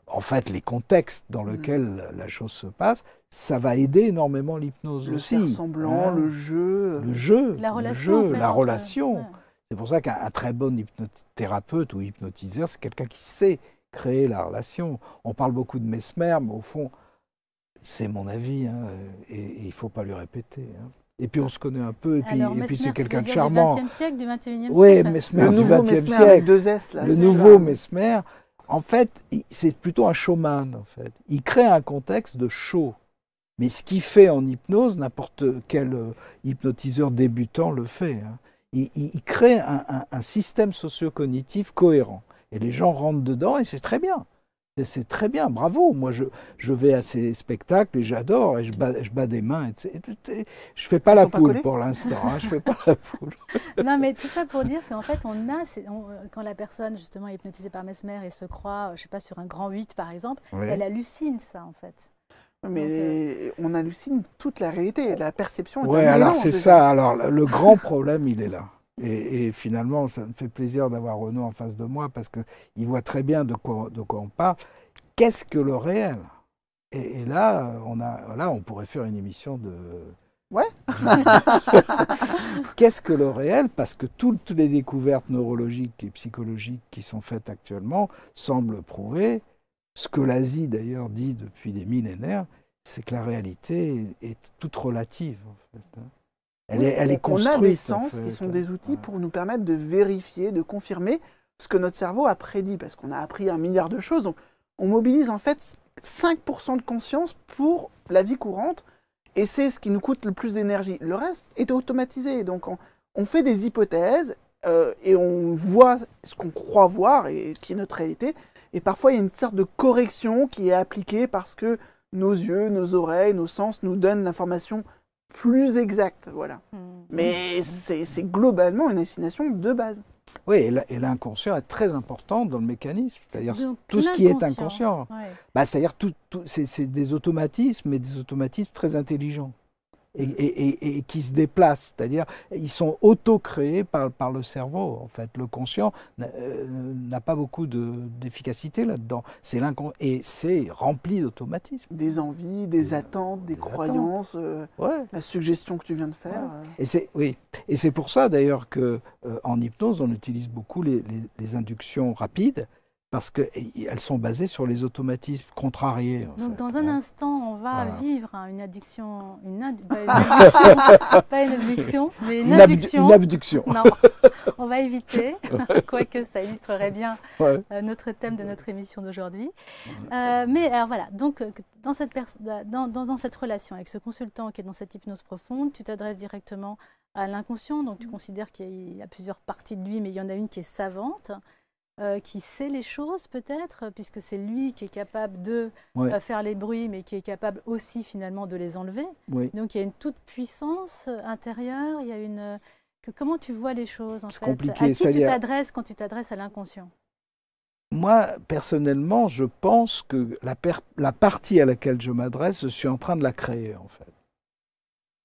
en fait, les contextes dans mm. lesquels la chose se passe, ça va aider énormément l'hypnose aussi. Le semblant, hein? le jeu. Le jeu, la relation. la relation. C'est pour ça qu'un très bon hypnothérapeute ou hypnotiseur, c'est quelqu'un qui sait créer la relation. On parle beaucoup de Mesmer, mais au fond, c'est mon avis, hein, et, il ne faut pas le répéter. Hein. Et puis on se connaît un peu, et puis, puis c'est quelqu'un de charmant. Du 20e siècle, du 21e siècle. Oui, Mesmer le du 20 siècle. le nouveau Mesmer, en fait, c'est plutôt un showman, en fait. Il crée un contexte de show. Mais ce qu'il fait en hypnose, n'importe quel euh, hypnotiseur débutant le fait. Hein. Il, crée un, un système socio-cognitif cohérent. Et les gens rentrent dedans et c'est très bien c'est très bien, bravo. Moi, je, je, vais à ces spectacles et j'adore et je bats, je bats, des mains. je je fais pas la poule pour l'instant. Hein, je fais pas la poule. non, mais tout ça pour dire qu'en fait, on a, quand la personne justement est hypnotisée par Mesmer et se croit, euh, je sais pas, sur un grand 8 par exemple, elle hallucine ça en fait. Mais euh, on hallucine toute la réalité, la perception. Oui, alors c'est ça. Alors le grand problème, il est là. Et, finalement, ça me fait plaisir d'avoir Renaud en face de moi parce qu'il voit très bien de quoi, de quoi on parle. Qu'est-ce que le réel et, là, on a, là, on pourrait faire une émission de. Ouais. Qu'est-ce que le réel Parce que toutes les découvertes neurologiques et psychologiques qui sont faites actuellement semblent prouver ce que l'Asie d'ailleurs dit depuis des millénaires, c'est que la réalité est toute relative. En fait. Hein. Elle, est, elle est On a des sens qui sont des outils pour nous permettre de vérifier, de confirmer ce que notre cerveau a prédit, parce qu'on a appris un milliard de choses. Donc, on mobilise en fait 5% de conscience pour la vie courante, et c'est ce qui nous coûte le plus d'énergie. Le reste est automatisé. Donc, on, fait des hypothèses euh, et on voit ce qu'on croit voir et qui est notre réalité. Et parfois, il y a une sorte de correction qui est appliquée parce que nos yeux, nos oreilles, nos sens nous donnent l'information plus exacte. Voilà. Hmm. Mais c'est globalement une destination de base. Oui, et l'inconscient est très important dans le mécanisme, c'est-à-dire tout ce qui est inconscient. Bah, c'est-à-dire tout, c'est des automatismes, mais des automatismes très intelligents et, qui se déplacent. C'est-à-dire, ils sont auto-créés par, par le cerveau, en fait. Le conscient n'a euh, pas beaucoup d'efficacité là-dedans. C'est et c'est rempli d'automatismes. Des envies, des, attentes, des, croyances, euh, la suggestion que tu viens de faire. Euh. Et c'est oui. Et c'est pour ça d'ailleurs que en hypnose, on utilise beaucoup les, les inductions rapides parce qu'elles sont basées sur les automatismes contrariés. Donc dans un hein. instant, on va vivre hein, une addiction, une, pas une addiction, mais une, abduction. Une abduction. Non, on va éviter, quoique ça illustrerait bien euh, notre thème de notre émission d'aujourd'hui. Euh, mais alors voilà, donc euh, dans cette, dans, cette relation avec ce consultant qui est dans cette hypnose profonde, tu t'adresses directement à l'inconscient, donc tu mmh. considères qu'il y a plusieurs parties de lui, mais il y en a une qui est savante. Euh, qui sait les choses peut-être, puisque c'est lui qui est capable de euh, faire les bruits, mais qui est capable aussi finalement de les enlever. Donc il y a une toute puissance intérieure, il y a une... Euh, que, comment tu vois les choses en fait compliqué. À qui tu t'adresses quand tu t'adresses à l'inconscient moi, personnellement, je pense que la, partie à laquelle je m'adresse, je suis en train de la créer, en fait.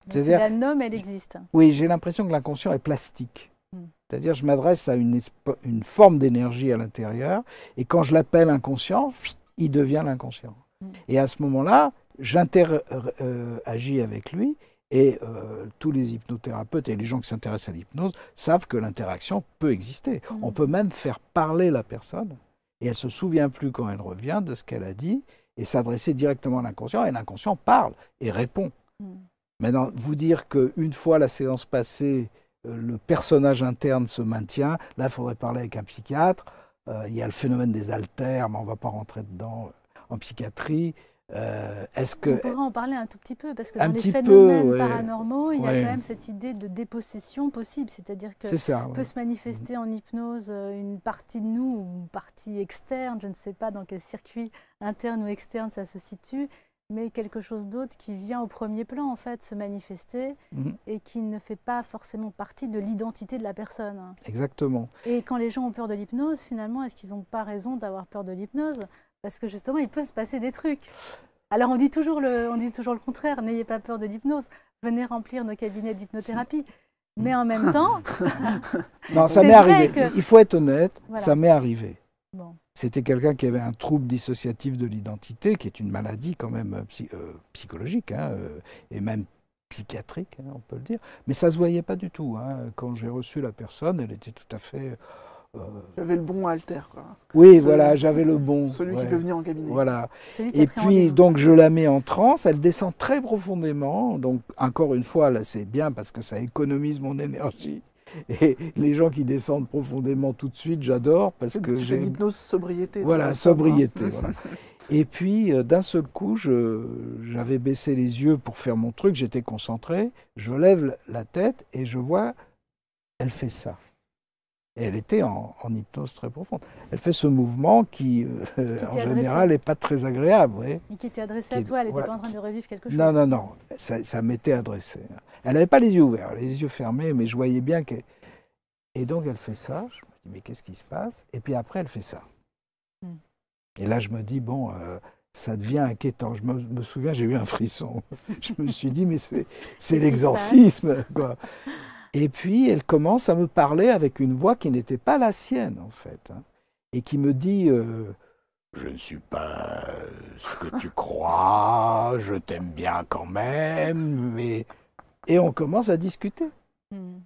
C'est-à-dire. La nomme, elle existe. Oui, j'ai l'impression que l'inconscient est plastique. Mm. C'est-à-dire, je m'adresse à une, une forme d'énergie à l'intérieur, et quand je l'appelle inconscient, il devient l'inconscient. Mm. Et à ce moment-là, j'interagis euh, euh, avec lui, et euh, tous les hypnothérapeutes et les gens qui s'intéressent à l'hypnose savent que l'interaction peut exister. Mm. On peut même faire parler la personne, et elle se souvient plus quand elle revient de ce qu'elle a dit, et s'adresser directement à l'inconscient, et l'inconscient parle et répond. Mais Maintenant, vous dire qu'une fois la séance passée, euh, le personnage interne se maintient. Là, il faudrait parler avec un psychiatre. Euh, il y a le phénomène des altères, mais on ne va pas rentrer dedans euh, en psychiatrie. est-ce que... On pourrait en parler un tout petit peu, parce que dans les phénomènes paranormaux, il y a quand même cette idée de dépossession possible, c'est-à-dire que peut se manifester en hypnose une partie de nous, une partie externe, je ne sais pas dans quel circuit interne ou externe ça se situe, mais quelque chose d'autre qui vient au premier plan, en fait, se manifester mhm. et qui ne fait pas forcément partie de l'identité de la personne. Exactement. Et quand les gens ont peur de l'hypnose, finalement, est-ce qu'ils n'ont pas raison d'avoir peur de l'hypnose Parce que justement, il peut se passer des trucs. Alors on dit toujours le, on dit toujours le contraire, n'ayez pas peur de l'hypnose, venez remplir nos cabinets d'hypnothérapie. Mais en même temps, non, ça m'est arrivé. Il faut être honnête, ça m'est arrivé. Bon. C'était quelqu'un qui avait un trouble dissociatif de l'identité, qui est une maladie quand même euh, euh, psychologique hein, euh, et même psychiatrique, hein, on peut le dire. Mais ça se voyait pas du tout. Hein. Quand j'ai reçu la personne, elle était tout à fait J'avais le bon alter, quoi. Oui, voilà, j'avais le bon. Celui qui peut venir en cabinet. Voilà. Et puis, donc, je la mets en transe, elle descend très profondément. Donc, encore une fois, là, c'est bien parce que ça économise mon énergie Et les gens qui descendent profondément tout de suite, j'adore parce que j'ai l'hypnose sobriété. Voilà, hein. sobriété. Et puis euh, d'un seul coup, j'avais baissé les yeux pour faire mon truc, j'étais concentré, je lève la tête et je vois, elle fait ça. Et elle était en, hypnose très profonde. Elle fait ce mouvement qui, euh, en général, n'est pas très agréable. qui était adressé à toi, elle n'était pas en train de revivre quelque chose Non, non, non, ça, m'était adressé. Elle n'avait pas les yeux ouverts, les yeux fermés, mais je voyais bien que. Et donc elle fait ça, je me dis, mais qu'est-ce qui se passe Et puis après, elle fait ça. Hmm. Et là, je me dis, bon, euh, ça devient inquiétant. Je me, souviens, j'ai eu un frisson. je me suis dit, mais c'est l'exorcisme, et puis elle commence à me parler avec une voix qui n'était pas la sienne en fait, hein, et qui me dit euh, Je ne suis pas euh, ce que tu crois, je t'aime bien quand même, mais... Et on commence à discuter. Hmm.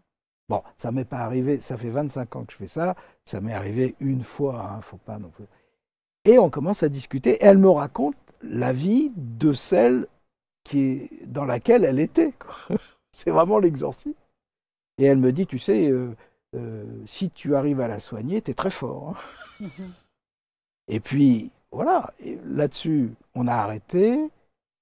Bon, ça m'est pas arrivé, ça fait 25 ans que je fais ça, ça m'est arrivé une fois, ne hein, faut pas non plus. Et on commence à discuter, elle me raconte la vie de celle qui est, dans laquelle elle était. C'est vraiment l'exorcisme. Et elle me dit, tu sais, euh, euh, si tu arrives à la soigner, tu es très fort. Hein. Mhm. Et puis, voilà, là-dessus, on a arrêté.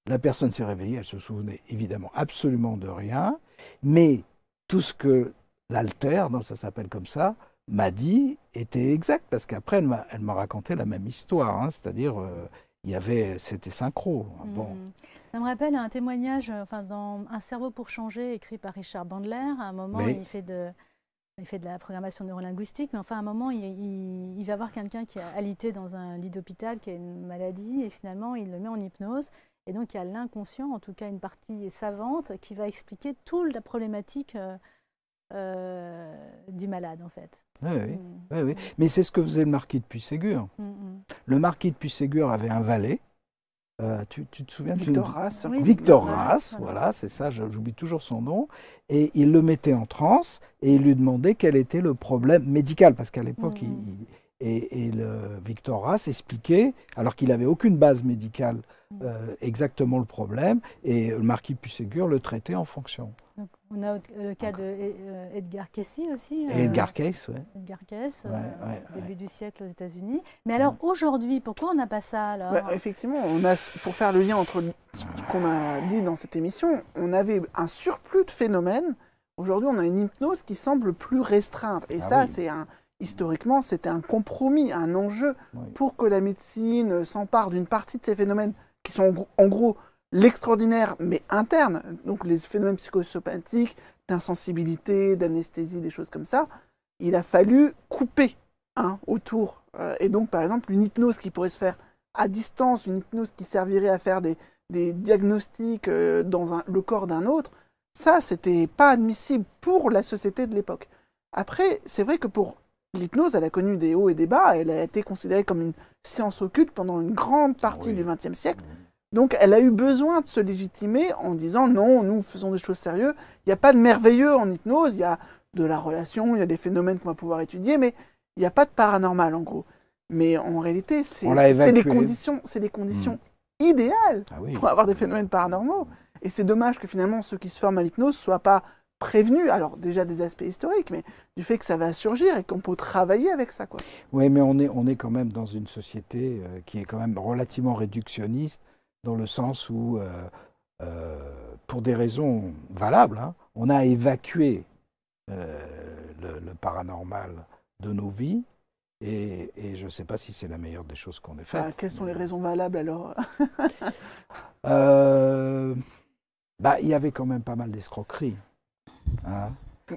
La personne s'est réveillée, elle se souvenait évidemment absolument de rien, mais tout ce que l'alter, ça s'appelle comme ça, m'a dit était exact, parce qu'après, elle m'a raconté la même histoire, hein. c'est-à-dire, euh, il y avait, c'était synchro. Hein, bon. Hmm. Ça me rappelle un témoignage, euh, enfin dans Un cerveau pour changer, écrit par Richard Bandler. À un moment, il fait de, il fait de la programmation neurolinguistique, mais enfin, à un moment, il, va voir quelqu'un qui a alité dans un lit d'hôpital, qui a une maladie, et finalement, il le met en hypnose. Et donc, il y a l'inconscient, en tout cas une partie savante, qui va expliquer toute la problématique euh, euh, du malade, en fait. Mm. Oui, oui. Mais c'est ce que faisait le marquis de Puységur. Mm, mm. Le marquis de Puységur avait un valet. Euh, tu, te souviens Victor Rass. Hein. Victor Rass, voilà, c'est ça, j'oublie toujours son nom. Et il le mettait en transe et il lui demandait quel était le problème médical, parce qu'à l'époque, et, le Victor Rass expliquait, alors qu'il n'avait aucune base médicale, euh, exactement le problème, et le marquis de Puységur le traitait en fonction. On a le cas d'Edgar Casey aussi. Edgar Cayce, oui. Euh, Edgar Cayce, euh, début du siècle aux États-Unis. Mais alors aujourd'hui, pourquoi on n'a pas ça alors bah, Effectivement, on a, pour faire le lien entre ce qu'on a dit dans cette émission, on avait un surplus de phénomènes. Aujourd'hui, on a une hypnose qui semble plus restreinte. Et ah ça, c'est un, historiquement, c'était un compromis, un enjeu pour que la médecine s'empare d'une partie de ces phénomènes qui sont en gros l'extraordinaire, mais interne, donc les phénomènes psychosomatiques, d'insensibilité, d'anesthésie, des choses comme ça, il a fallu couper hein, autour. Euh, et donc, par exemple, une hypnose qui pourrait se faire à distance, une hypnose qui servirait à faire des, diagnostics euh, dans le corps d'un autre, ça, c'était pas admissible pour la société de l'époque. Après, c'est vrai que pour l'hypnose, elle a connu des hauts et des bas, elle a été considérée comme une science occulte pendant une grande partie du XXe siècle. Donc elle a eu besoin de se légitimer en disant non, nous faisons des choses sérieuses, il n'y a pas de merveilleux en hypnose, il y a de la relation, il y a des phénomènes qu'on va pouvoir étudier, mais il n'y a pas de paranormal en gros. Mais en réalité, c'est des conditions, hmm. idéales ah pour avoir des phénomènes paranormaux. Et c'est dommage que finalement ceux qui se forment à l'hypnose ne soient pas prévenus, alors déjà des aspects historiques, mais du fait que ça va surgir et qu'on peut travailler avec ça. Quoi. Oui, mais on est quand même dans une société euh, qui est quand même relativement réductionniste dans le sens où, euh, euh, pour des raisons valables, hein, on a évacué euh, le, paranormal de nos vies. Et, je ne sais pas si c'est la meilleure des choses qu'on ait bah, faites. quelles sont les raisons valables alors bah, il y avait quand même pas mal d'escroqueries. Hein.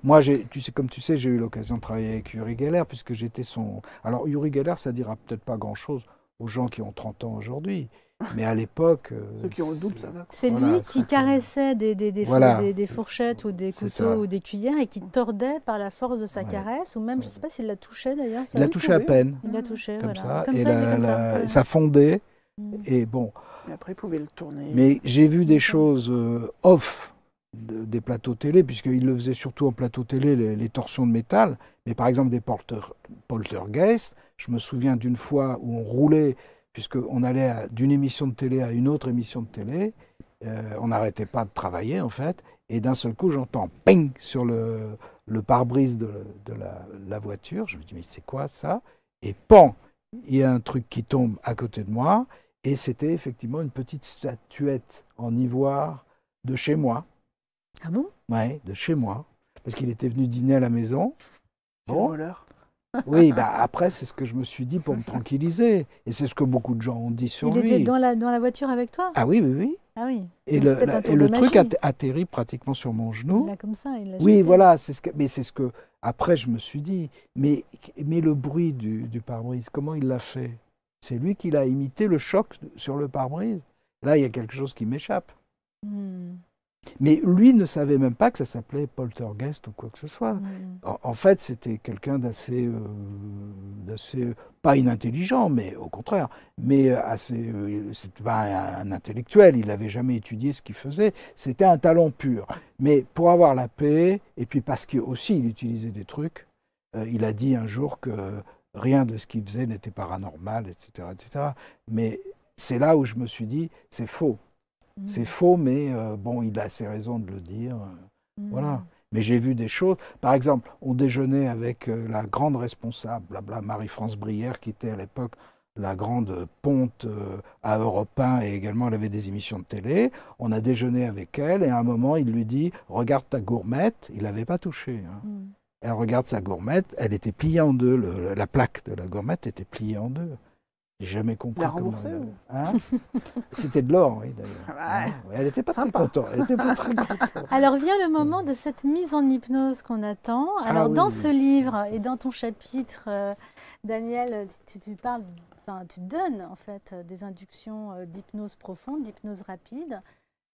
Moi, tu sais, comme tu sais, j'ai eu l'occasion de travailler avec Uri Geller, puisque j'étais son... Alors, Uri Geller, ça dira peut-être pas grand-chose aux gens qui ont 30 ans aujourd'hui, mais à l'époque. Euh, Ceux qui ont ça va. C'est lui qui caressait des, fourchettes ou des couteaux ou des cuillères et qui tordait par la force de sa caresse, ou même, je ne sais pas s'il la touchait d'ailleurs. Il la touchait à peine. Il la touchait, voilà. Comme et ça, ça, fondait. Mm. Et bon. Et après, il pouvait le tourner. Mais j'ai vu des mm. choses euh, off des plateaux télé, puisqu'il le faisait surtout en plateau télé, les, torsions de métal. Mais par exemple, des poltergeists. Je me souviens d'une fois où on roulait puisqu'on allait d'une émission de télé à une autre émission de télé. Euh, on n'arrêtait pas de travailler, en fait. Et d'un seul coup, j'entends ping sur le, pare-brise de, la, voiture. Je me dis, mais c'est quoi ça Et pan Il y a un truc qui tombe à côté de moi. Et c'était effectivement une petite statuette en ivoire de chez moi. Ah bon Ouais, de chez moi. Parce qu'il était venu dîner à la maison. Bon. voleur oui, bah après, c'est ce que je me suis dit pour me tranquilliser. Et c'est ce que beaucoup de gens ont dit sur lui. Il était dans la, dans la voiture avec toi Ah oui, oui, oui. Ah oui. Et le, et le truc a atterri pratiquement sur mon genou. Il Là, comme ça, il l'a Oui, voilà, c'est ce que, mais c'est ce que après je me suis dit. Mais, mais le bruit du, du pare-brise, comment il l'a fait C'est lui qui l'a imité le choc sur le pare-brise. Là, il y a quelque chose qui m'échappe. Hmm. Mais lui ne savait même pas que ça s'appelait poltergeist ou quoi que ce soit. Mm. En, fait, c'était quelqu'un euh, d'assez, pas inintelligent, mais au contraire, mais euh, assez, euh, c'était pas un, intellectuel. Il n'avait jamais étudié ce qu'il faisait. C'était un talent pur. Mais pour avoir la paix, et puis parce que aussi il utilisait des trucs. il a dit un jour que rien de ce qu'il faisait n'était paranormal, etc., etc. Mais c'est là où je me suis dit, c'est faux. C'est mmh. faux, mais euh, bon, il a ses raisons de le dire. Euh, mmh. Voilà. Mais j'ai vu des choses. Par exemple, on déjeunait avec euh, la grande responsable, Marie-France Brière, qui était à l'époque la grande ponte à Europe et également elle avait des émissions de télé. On a déjeuné avec elle et à un moment, il lui dit Regarde ta gourmette. Il l'avait pas touchée. Hein. Mmh. Elle regarde sa gourmette. Elle était pliée en deux. la plaque de la gourmette était pliée en deux. J'ai jamais compris. comment. Hein C'était de l'or, oui, d'ailleurs. Ah elle n'était pas, très contente. Alors vient le mm. moment de cette mise en hypnose qu'on attend. Ah Alors dans ce livre et dans ton chapitre, euh, Daniel, tu, parles, enfin, tu donnes en fait euh, des inductions euh, d'hypnose profonde, d'hypnose rapide.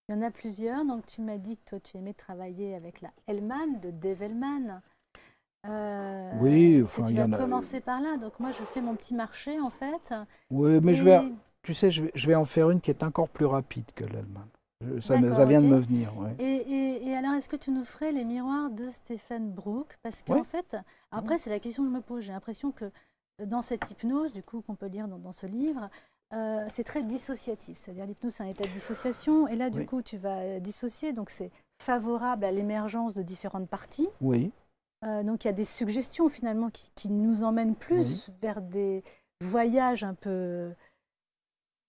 Il y en a plusieurs. Donc tu m'as dit que toi tu aimais travailler avec la Hellman de Dave euh, oui, enfin, il y commencer par là. Donc, moi, je fais mon petit marché, en fait. Oui, mais je vais. Tu sais, je vais, en faire une qui est encore plus rapide que l'Allemagne. Ça, vient de me venir. Et, alors, est-ce que tu nous ferais les miroirs de Stephen Brook Parce qu'en fait, après, c'est la question que je me pose. J'ai l'impression que euh, dans cette hypnose, du coup, qu'on peut lire dans, ce livre, euh, c'est très dissociatif. C'est-à-dire, l'hypnose, c'est un état de dissociation. Et là, du coup, tu vas dissocier. Donc, c'est favorable à l'émergence de différentes parties. Oui. Euh, donc il y a des suggestions finalement qui, nous emmènent plus vers des voyages un peu... Euh,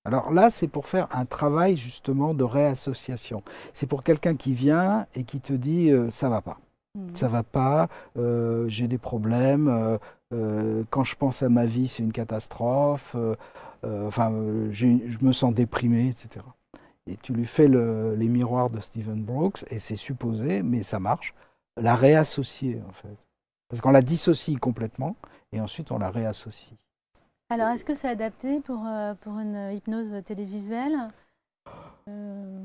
Alors là, c'est pour faire un travail justement de réassociation. C'est pour quelqu'un qui vient et qui te dit euh, ça va pas. Hmm. Ça va pas, j'ai des problèmes, quand je pense à ma vie, c'est une catastrophe, enfin, je me sens déprimé, etc. Et tu lui fais les miroirs de Stephen Brooks et c'est supposé, mais ça marche la réassocier, en fait. Parce qu'on la dissocie complètement et ensuite on la réassocie. Alors, est-ce que c'est adapté pour, euh, pour une hypnose télévisuelle euh,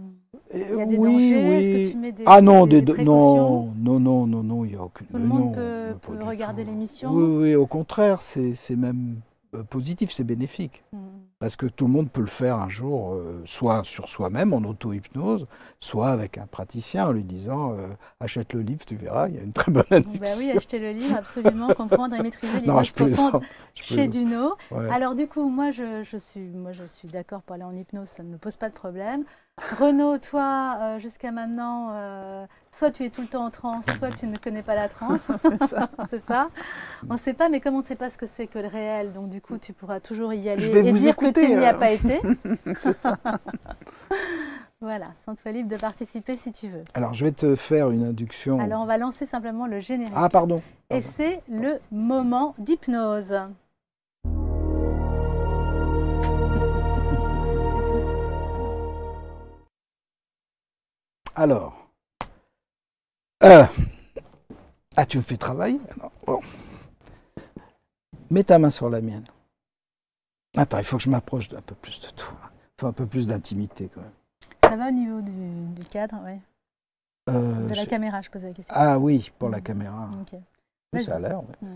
Il y a des oui, dangers oui. Est-ce que tu mets des, Ah non, non, non, non, non, non, il n'y a aucune. Tout le monde peut, regarder l'émission. Oui, oui, au contraire, c'est même euh, positif, c'est bénéfique. Hmm parce que tout le monde peut le faire un jour, euh, soit sur soi-même en auto-hypnose, soit avec un praticien en lui disant euh, achète le livre, tu verras, il y a une très bonne bah oui, acheter le livre, absolument, comprendre et maîtriser l'image profonde chez Duno. Alors du coup, moi je, suis, moi, je suis d'accord pour aller en hypnose, ça ne me pose pas de problème. Renaud, toi, euh, jusqu'à maintenant, soit tu es tout le temps en transe, soit tu ne connais pas la transe. Hein, c'est ça. ça. On ne sait pas, mais comme on ne sait pas ce que c'est que le réel, donc du coup, tu pourras toujours y aller et dire que tu n'y as pas été. Voilà, sans toi libre de participer si tu veux. Alors, je vais te faire une induction. Alors, on va lancer simplement le générique. Ah, pardon. Et c'est le moment d'hypnose. Alors. Euh. Ah, tu me fais travail Mets ta main sur la mienne. Attends, il faut que je m'approche un peu plus de toi. Il faut un peu plus d'intimité quand même. Ça va au niveau du, cadre, oui. Euh, de la caméra, je posais la question. Ah oui, pour la mm. caméra. ça a l'air. Mm.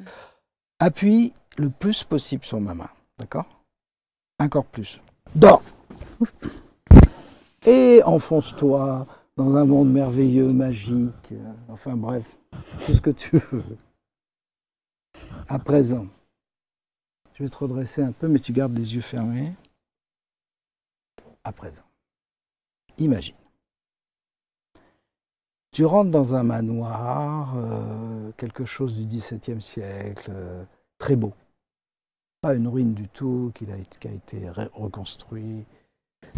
Appuie le plus possible sur ma main, d'accord Encore plus. Dors Et enfonce-toi dans un monde merveilleux, magique, enfin bref, tout ce que tu veux. À présent. Je vais te redresser un peu, mais tu gardes les yeux fermés. À présent, imagine. Tu rentres dans un manoir, euh, quelque chose du XVIIe siècle, euh, très beau. Pas une ruine du tout qui a, a été reconstruit.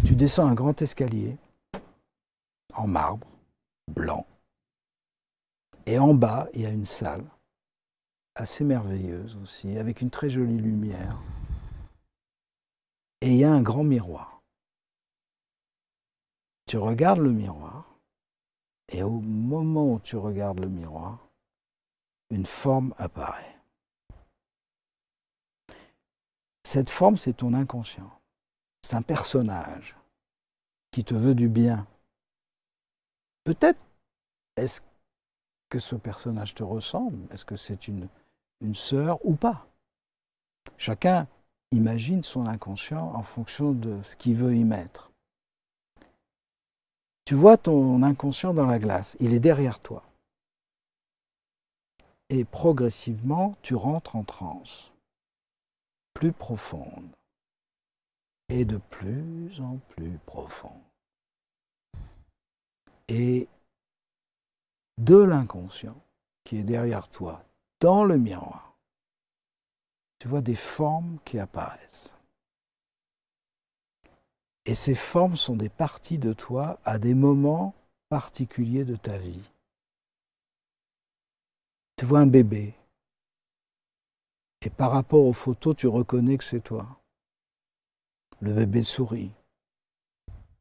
Tu descends un grand escalier en marbre, blanc. Et en bas, il y a une salle assez merveilleuse aussi, avec une très jolie lumière. Et il y a un grand miroir. Tu regardes le miroir, et au moment où tu regardes le miroir, une forme apparaît. Cette forme, c'est ton inconscient. C'est un personnage qui te veut du bien. Peut-être est-ce que ce personnage te ressemble Est-ce que c'est une une sœur ou pas. Chacun imagine son inconscient en fonction de ce qu'il veut y mettre. Tu vois ton inconscient dans la glace, il est derrière toi. Et progressivement, tu rentres en transe, plus profonde, et de plus en plus profonde. Et de l'inconscient qui est derrière toi, dans le miroir, tu vois des formes qui apparaissent. Et ces formes sont des parties de toi à des moments particuliers de ta vie. Tu vois un bébé. Et par rapport aux photos, tu reconnais que c'est toi. Le bébé sourit.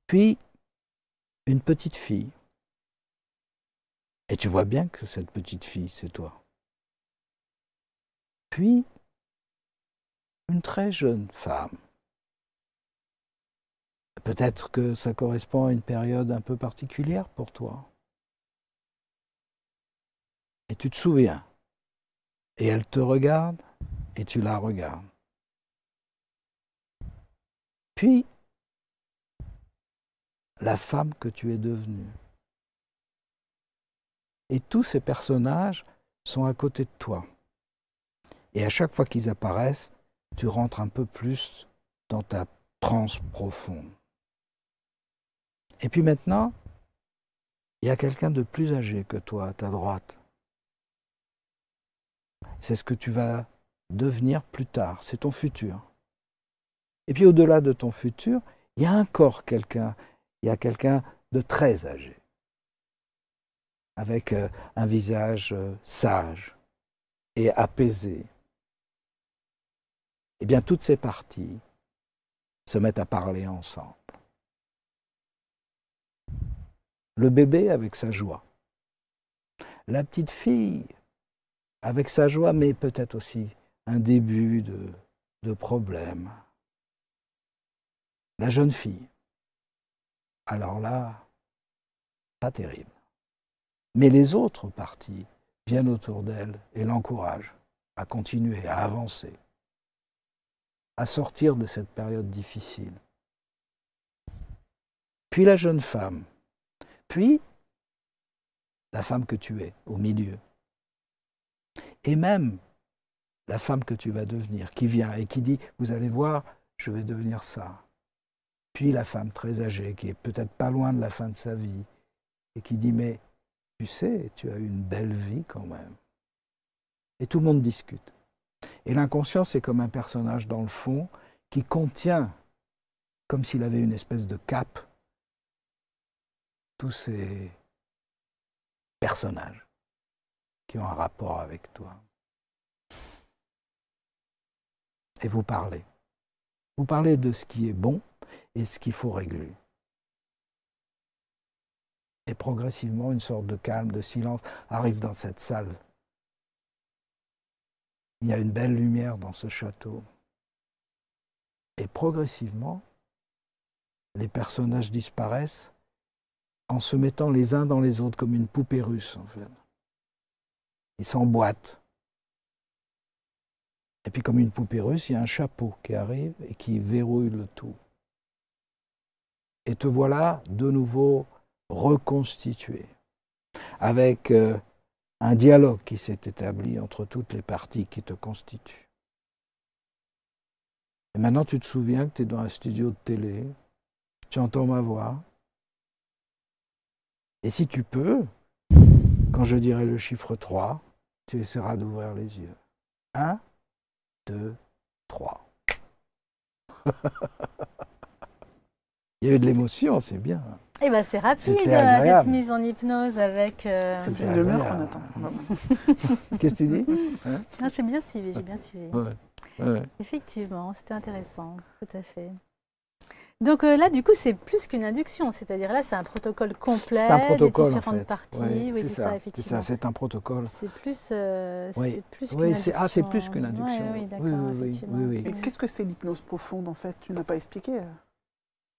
Puis, une petite fille. Et tu vois bien que cette petite fille, c'est toi. Puis, une très jeune femme. Peut-être que ça correspond à une période un peu particulière pour toi. Et tu te souviens. Et elle te regarde et tu la regardes. Puis, la femme que tu es devenue. Et tous ces personnages sont à côté de toi. Et à chaque fois qu'ils apparaissent, tu rentres un peu plus dans ta transe profonde. Et puis maintenant, il y a quelqu'un de plus âgé que toi à ta droite. C'est ce que tu vas devenir plus tard, c'est ton futur. Et puis au-delà de ton futur, il y a encore quelqu'un, il y a quelqu'un de très âgé, avec euh, un visage euh, sage et apaisé, eh bien toutes ces parties se mettent à parler ensemble. Le bébé avec sa joie, la petite fille avec sa joie, mais peut-être aussi un début de, problème. La jeune fille, alors là, pas terrible. Mais les autres parties viennent autour d'elle et l'encouragent à continuer, à avancer à sortir de cette période difficile. Puis la jeune femme, puis la femme que tu es au milieu, et même la femme que tu vas devenir, qui vient et qui dit, vous allez voir, je vais devenir ça. Puis la femme très âgée, qui est peut-être pas loin de la fin de sa vie, et qui dit, mais tu sais, tu as eu une belle vie quand même. Et tout le monde discute. Et l'inconscient, c'est comme un personnage dans le fond qui contient, comme s'il avait une espèce de cape, tous ces personnages qui ont un rapport avec toi. Et vous parlez. Vous parlez de ce qui est bon et ce qu'il faut régler. Et progressivement, une sorte de calme, de silence arrive dans cette salle il y a une belle lumière dans ce château. Et progressivement, les personnages disparaissent en se mettant les uns dans les autres comme une poupée russe en fait. Ils s'emboîtent. Et puis comme une poupée russe, il y a un chapeau qui arrive et qui verrouille le tout. Et te voilà de nouveau reconstitué, avec euh, un dialogue qui s'est établi entre toutes les parties qui te constituent. Et maintenant, tu te souviens que tu es dans un studio de télé, tu entends ma voix. Et si tu peux, quand je dirai le chiffre 3, tu essaieras d'ouvrir les yeux. 1, 2, 3. Il y a eu de l'émotion, c'est bien. Eh ben c'est rapide euh, cette mise en hypnose avec. Euh, c'est une demi qu'on attend. Qu'est-ce que tu dis hein J'ai bien suivi, j'ai bien suivi. Effectivement, c'était intéressant, tout à fait. Donc euh, là, du coup, c'est plus qu'une induction, c'est-à-dire là, c'est un protocole complet un des différentes parties. Oui, c'est ça, effectivement. C'est un protocole. C'est plus, plus qu'une induction. Ah, c'est plus qu'une induction. oui, oui, oui, oui, Et qu'est-ce que c'est l'hypnose profonde, en fait Tu n'as pas expliqué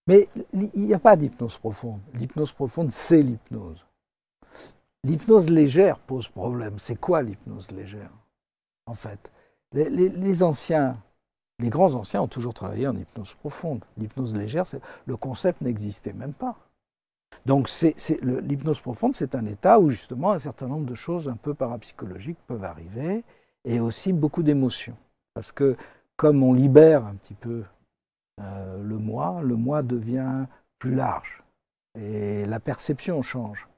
mais il n'y a pas d'hypnose profonde. L'hypnose profonde, c'est l'hypnose. L'hypnose légère pose problème. C'est quoi l'hypnose légère En fait, les, anciens, les grands anciens ont toujours travaillé en hypnose profonde. L'hypnose légère, le concept n'existait même pas. Donc l'hypnose profonde, c'est un état où justement un certain nombre de choses un peu parapsychologiques peuvent arriver et aussi beaucoup d'émotions. Parce que comme on libère un petit peu euh, le moi, le moi devient plus large et la perception change.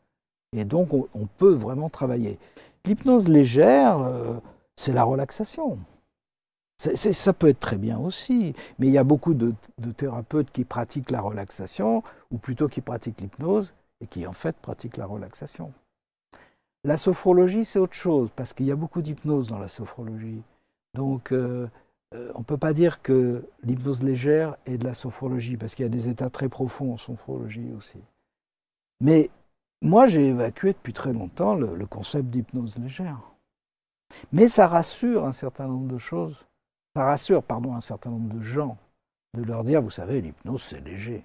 Et donc on, peut vraiment travailler. L'hypnose légère, euh, c'est la relaxation. ça peut être très bien aussi, mais il y a beaucoup de, thérapeutes qui pratiquent la relaxation, ou plutôt qui pratiquent l'hypnose, et qui en fait pratiquent la relaxation. La sophrologie, c'est autre chose, parce qu'il y a beaucoup d'hypnose dans la sophrologie. Donc, euh, euh, on ne peut pas dire que l'hypnose légère est de la sophrologie, parce qu'il y a des états très profonds en sophrologie aussi. Mais moi, j'ai évacué depuis très longtemps le, concept d'hypnose légère. Mais ça rassure un certain nombre de choses, ça rassure, pardon, un certain nombre de gens, de leur dire, vous savez, l'hypnose, c'est léger.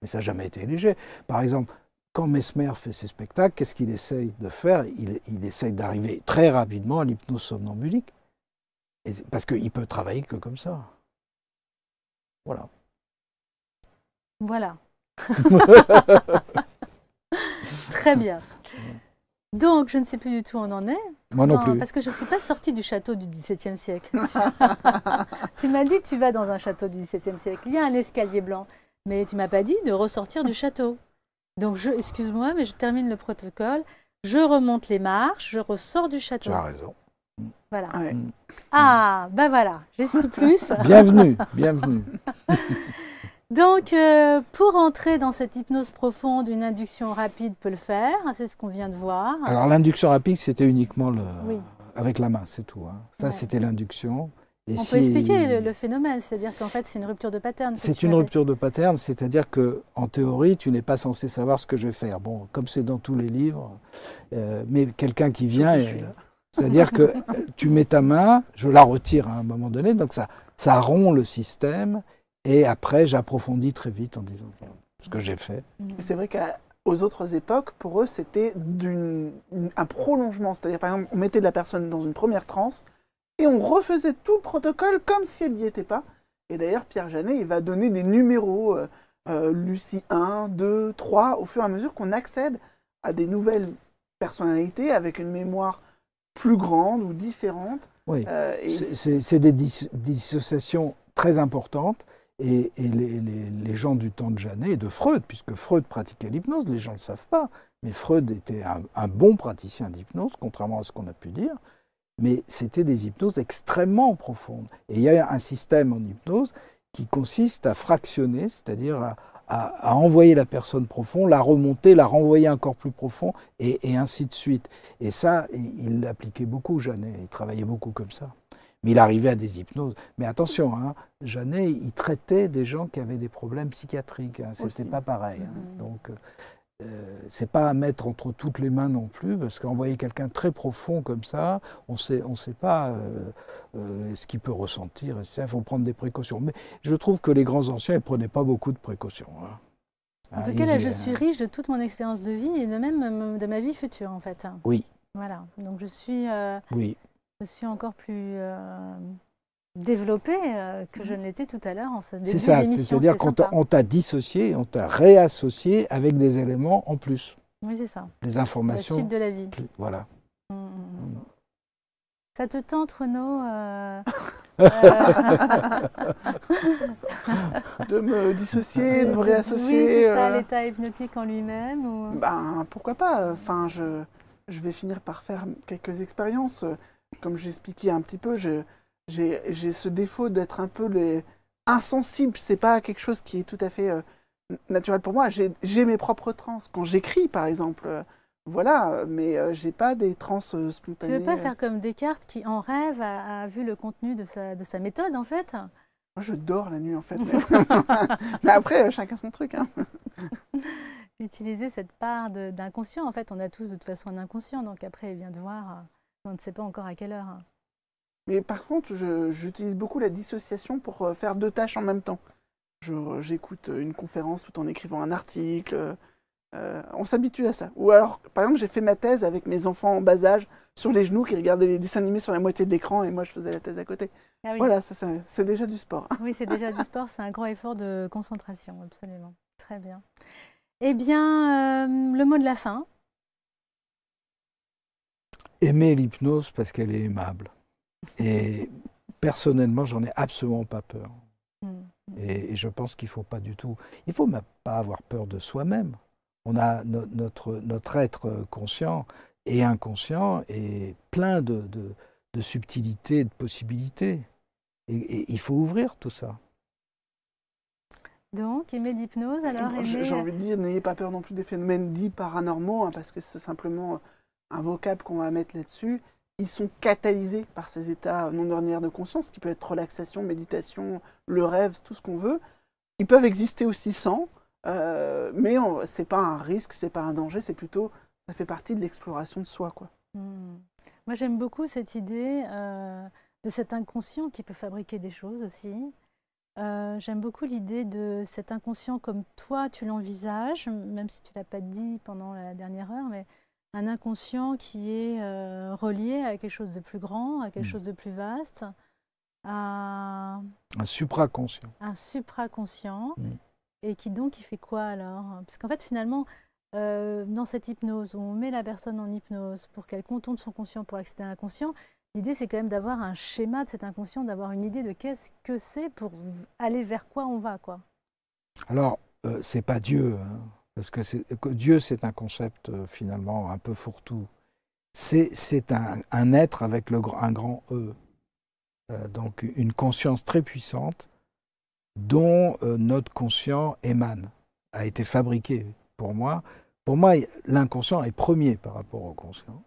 Mais ça n'a jamais été léger. Par exemple, quand Mesmer fait ses spectacles, qu'est-ce qu'il essaye de faire il, il essaye d'arriver très rapidement à l'hypnose somnambulique parce qu'il peut travailler que comme ça. Voilà. Voilà. Très bien. Donc, je ne sais plus du tout où on en est. Moi non, plus. Parce que je ne suis pas sortie du château du XVIIe siècle. tu m'as dit, tu vas dans un château du XVIIe siècle. Il y a un escalier blanc. Mais tu m'as pas dit de ressortir du château. Donc, excuse-moi, mais je termine le protocole. Je remonte les marches, je ressors du château. Tu as raison. Voilà. Ah, ben voilà, je suis plus. bienvenue, bienvenue. Donc, euh, pour entrer dans cette hypnose profonde, une induction rapide peut le faire, hein, c'est ce qu'on vient de voir. Alors, l'induction rapide, c'était uniquement le... avec la main, c'est tout. Hein. Ça, c'était l'induction. On peut expliquer le, phénomène, c'est-à-dire qu'en fait, c'est une rupture de pattern. C'est une rupture de pattern, c'est-à-dire que en théorie, tu n'es pas censé savoir ce que je vais faire. Bon, comme c'est dans tous les livres, euh, mais quelqu'un qui vient... C'est-à-dire que euh, tu mets ta main, je la retire à un moment donné, donc ça, ça rompt le système, et après j'approfondis très vite en disant ce que j'ai fait. C'est vrai qu'aux autres époques, pour eux, c'était un prolongement. C'est-à-dire, par exemple, on mettait de la personne dans une première transe, et on refaisait tout le protocole comme si elle n'y était pas. Et d'ailleurs, Pierre Janet, il va donner des numéros, euh, euh, Lucie 1, 2, 3, au fur et à mesure qu'on accède à des nouvelles personnalités avec une mémoire plus grandes ou différentes. Oui, euh, c'est des dissociations très importantes. Et, les, gens du temps de Janet et de Freud, puisque Freud pratiquait l'hypnose, les gens ne le savent pas, mais Freud était un, un bon praticien d'hypnose, contrairement à ce qu'on a pu dire, mais c'était des hypnoses extrêmement profondes. Et il y a un système en hypnose qui consiste à fractionner, c'est-à-dire à, à, envoyer la personne profond, la remonter, la renvoyer encore plus profond, et, ainsi de suite. Et ça, il l'appliquait beaucoup, Jeannet, il travaillait beaucoup comme ça. Mais il arrivait à des hypnoses. Mais attention, hein, Jeannet, il traitait des gens qui avaient des problèmes psychiatriques. Hein. C'était pas pareil. Hein. Mm-hmm. Donc, euh, ce euh, c'est pas à mettre entre toutes les mains non plus, parce qu'envoyer quelqu'un très profond comme ça, on sait, ne on sait pas euh, euh, ce qu'il peut ressentir. Il faut prendre des précautions. Mais je trouve que les grands anciens ne prenaient pas beaucoup de précautions. Hein. En ah, tout cas, là, je suis hein. riche de toute mon expérience de vie et de même de ma vie future, en fait. Oui. Voilà. Donc, je suis, oui. je suis encore plus développé, euh, que je mhm. ne l'étais tout à l'heure en ce début C'est ça, c'est-à-dire qu'on t'a dissocié, on t'a réassocié avec des éléments en plus. Oui, c'est ça. Les informations. suite de la vie. voilà. Mm, mm, mm, ça te tente, Renaud euh, euh, de me dissocier, de me réassocier. Oui, c'est ça, l'état hypnotique en lui-même ou... Ben, pourquoi pas. Enfin, je, je vais finir par faire quelques expériences. Comme j'expliquais un petit peu, je, j'ai ce défaut d'être un peu les... insensible. C'est pas quelque chose qui est tout à fait euh, naturel pour moi. J'ai mes propres trans. Quand j'écris, par exemple, euh, voilà, mais je euh, j'ai pas des trans spontanées. Tu veux pas faire comme Descartes qui, en rêve, a, vu le contenu de sa, de sa méthode, en fait moi, je dors la nuit, en fait. mais après, chacun son truc. Hein. Utiliser cette part d'inconscient. En fait, on a tous de toute façon un inconscient. Donc après, il vient de voir. On ne sait pas encore à quelle heure. Hein. Mais par contre, j'utilise beaucoup la dissociation pour euh, faire deux tâches en même temps. Euh, j'écoute euh, une conférence tout en écrivant un article. on s'habitue à ça. Ou alors, par exemple, j'ai fait ma thèse avec mes enfants en bas âge sur les genoux qui regardaient les dessins animés sur la moitié de l'écran et moi je faisais la thèse à côté. Ah voilà, c'est déjà du sport. Oui, c'est déjà du sport, c'est un grand effort de concentration, absolument. Très bien. Eh bien, le mot de la fin. Aimer l'hypnose parce qu'elle est aimable. Et personnellement, j'en ai absolument pas peur. Mm. Et, je pense qu'il ne faut pas du tout. Il ne faut pas avoir peur de soi-même. On a notre, notre être conscient et inconscient et plein de, de, de subtilités, de possibilités. Et, il faut ouvrir tout ça. Donc, aimer l'hypnose, alors J'ai envie de dire, n'ayez pas peur non plus des phénomènes dits paranormaux, hein, parce que c'est simplement un vocable qu'on va mettre là-dessus ils sont catalysés par ces états non ordinaires de conscience, qui peut être relaxation, méditation, le rêve, tout ce qu'on veut. Ils peuvent exister aussi sans, euh, mais ce n'est pas un risque, c'est pas un danger, c'est plutôt, ça fait partie de l'exploration de soi. Quoi. Hmm. Moi j'aime beaucoup cette idée euh, de cet inconscient qui peut fabriquer des choses aussi. Euh, j'aime beaucoup l'idée de cet inconscient comme toi tu l'envisages, même si tu ne l'as pas dit pendant la dernière heure, mais un inconscient qui est euh, relié à quelque chose de plus grand, à quelque hmm. chose de plus vaste, à... Un supraconscient. Un supraconscient. Hmm. Et qui donc, il fait quoi alors Parce qu'en fait, finalement, euh, dans cette hypnose, où on met la personne en hypnose pour qu'elle contourne son conscient pour accéder à l'inconscient, l'idée, c'est quand même d'avoir un schéma de cet inconscient, d'avoir une idée de qu'est-ce que c'est pour aller vers quoi on va, quoi. Alors, euh, c'est pas Dieu, hein parce que, Dieu, c'est un concept euh, finalement un peu fourre-tout. C'est un, être avec le, un grand E. Euh, donc une conscience très puissante dont euh, notre conscient émane, a été fabriqué pour moi. Pour moi, l'inconscient est premier par rapport au conscient.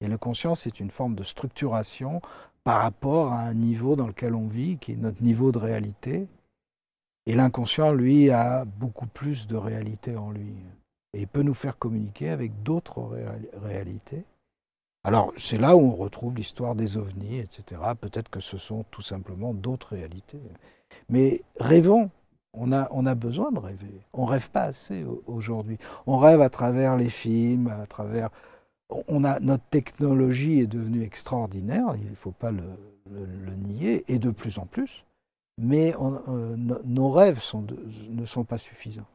Et le conscient, c'est une forme de structuration par rapport à un niveau dans lequel on vit, qui est notre niveau de réalité, et l'inconscient, lui, a beaucoup plus de réalité en lui. Et il peut nous faire communiquer avec d'autres réalités. Alors, c'est là où on retrouve l'histoire des ovnis, etc. Peut-être que ce sont tout simplement d'autres réalités. Mais rêvons. On a, on a besoin de rêver. On rêve pas assez aujourd'hui. On rêve à travers les films, à travers. On a, notre technologie est devenue extraordinaire, il ne faut pas le nier, et de plus en plus mais euh, nos rêves ne sont pas suffisants.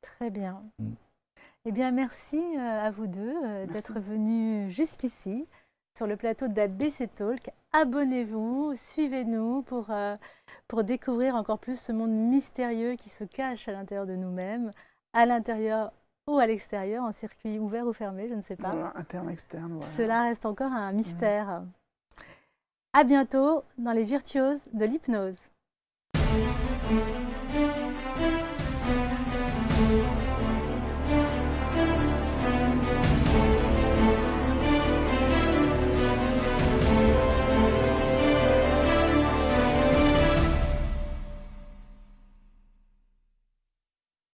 Très bien. Mm. Eh bien, merci euh, à vous deux euh, d'être venus jusqu'ici sur le plateau d'ABC Talk. Abonnez-vous, suivez-nous pour, découvrir encore plus ce monde mystérieux qui se cache à l'intérieur de nous-mêmes, à l'intérieur ou à l'extérieur, en circuit ouvert ou fermé, je ne sais pas. interne, externe. Cela reste encore un mystère. À bientôt dans les virtuoses de l'hypnose.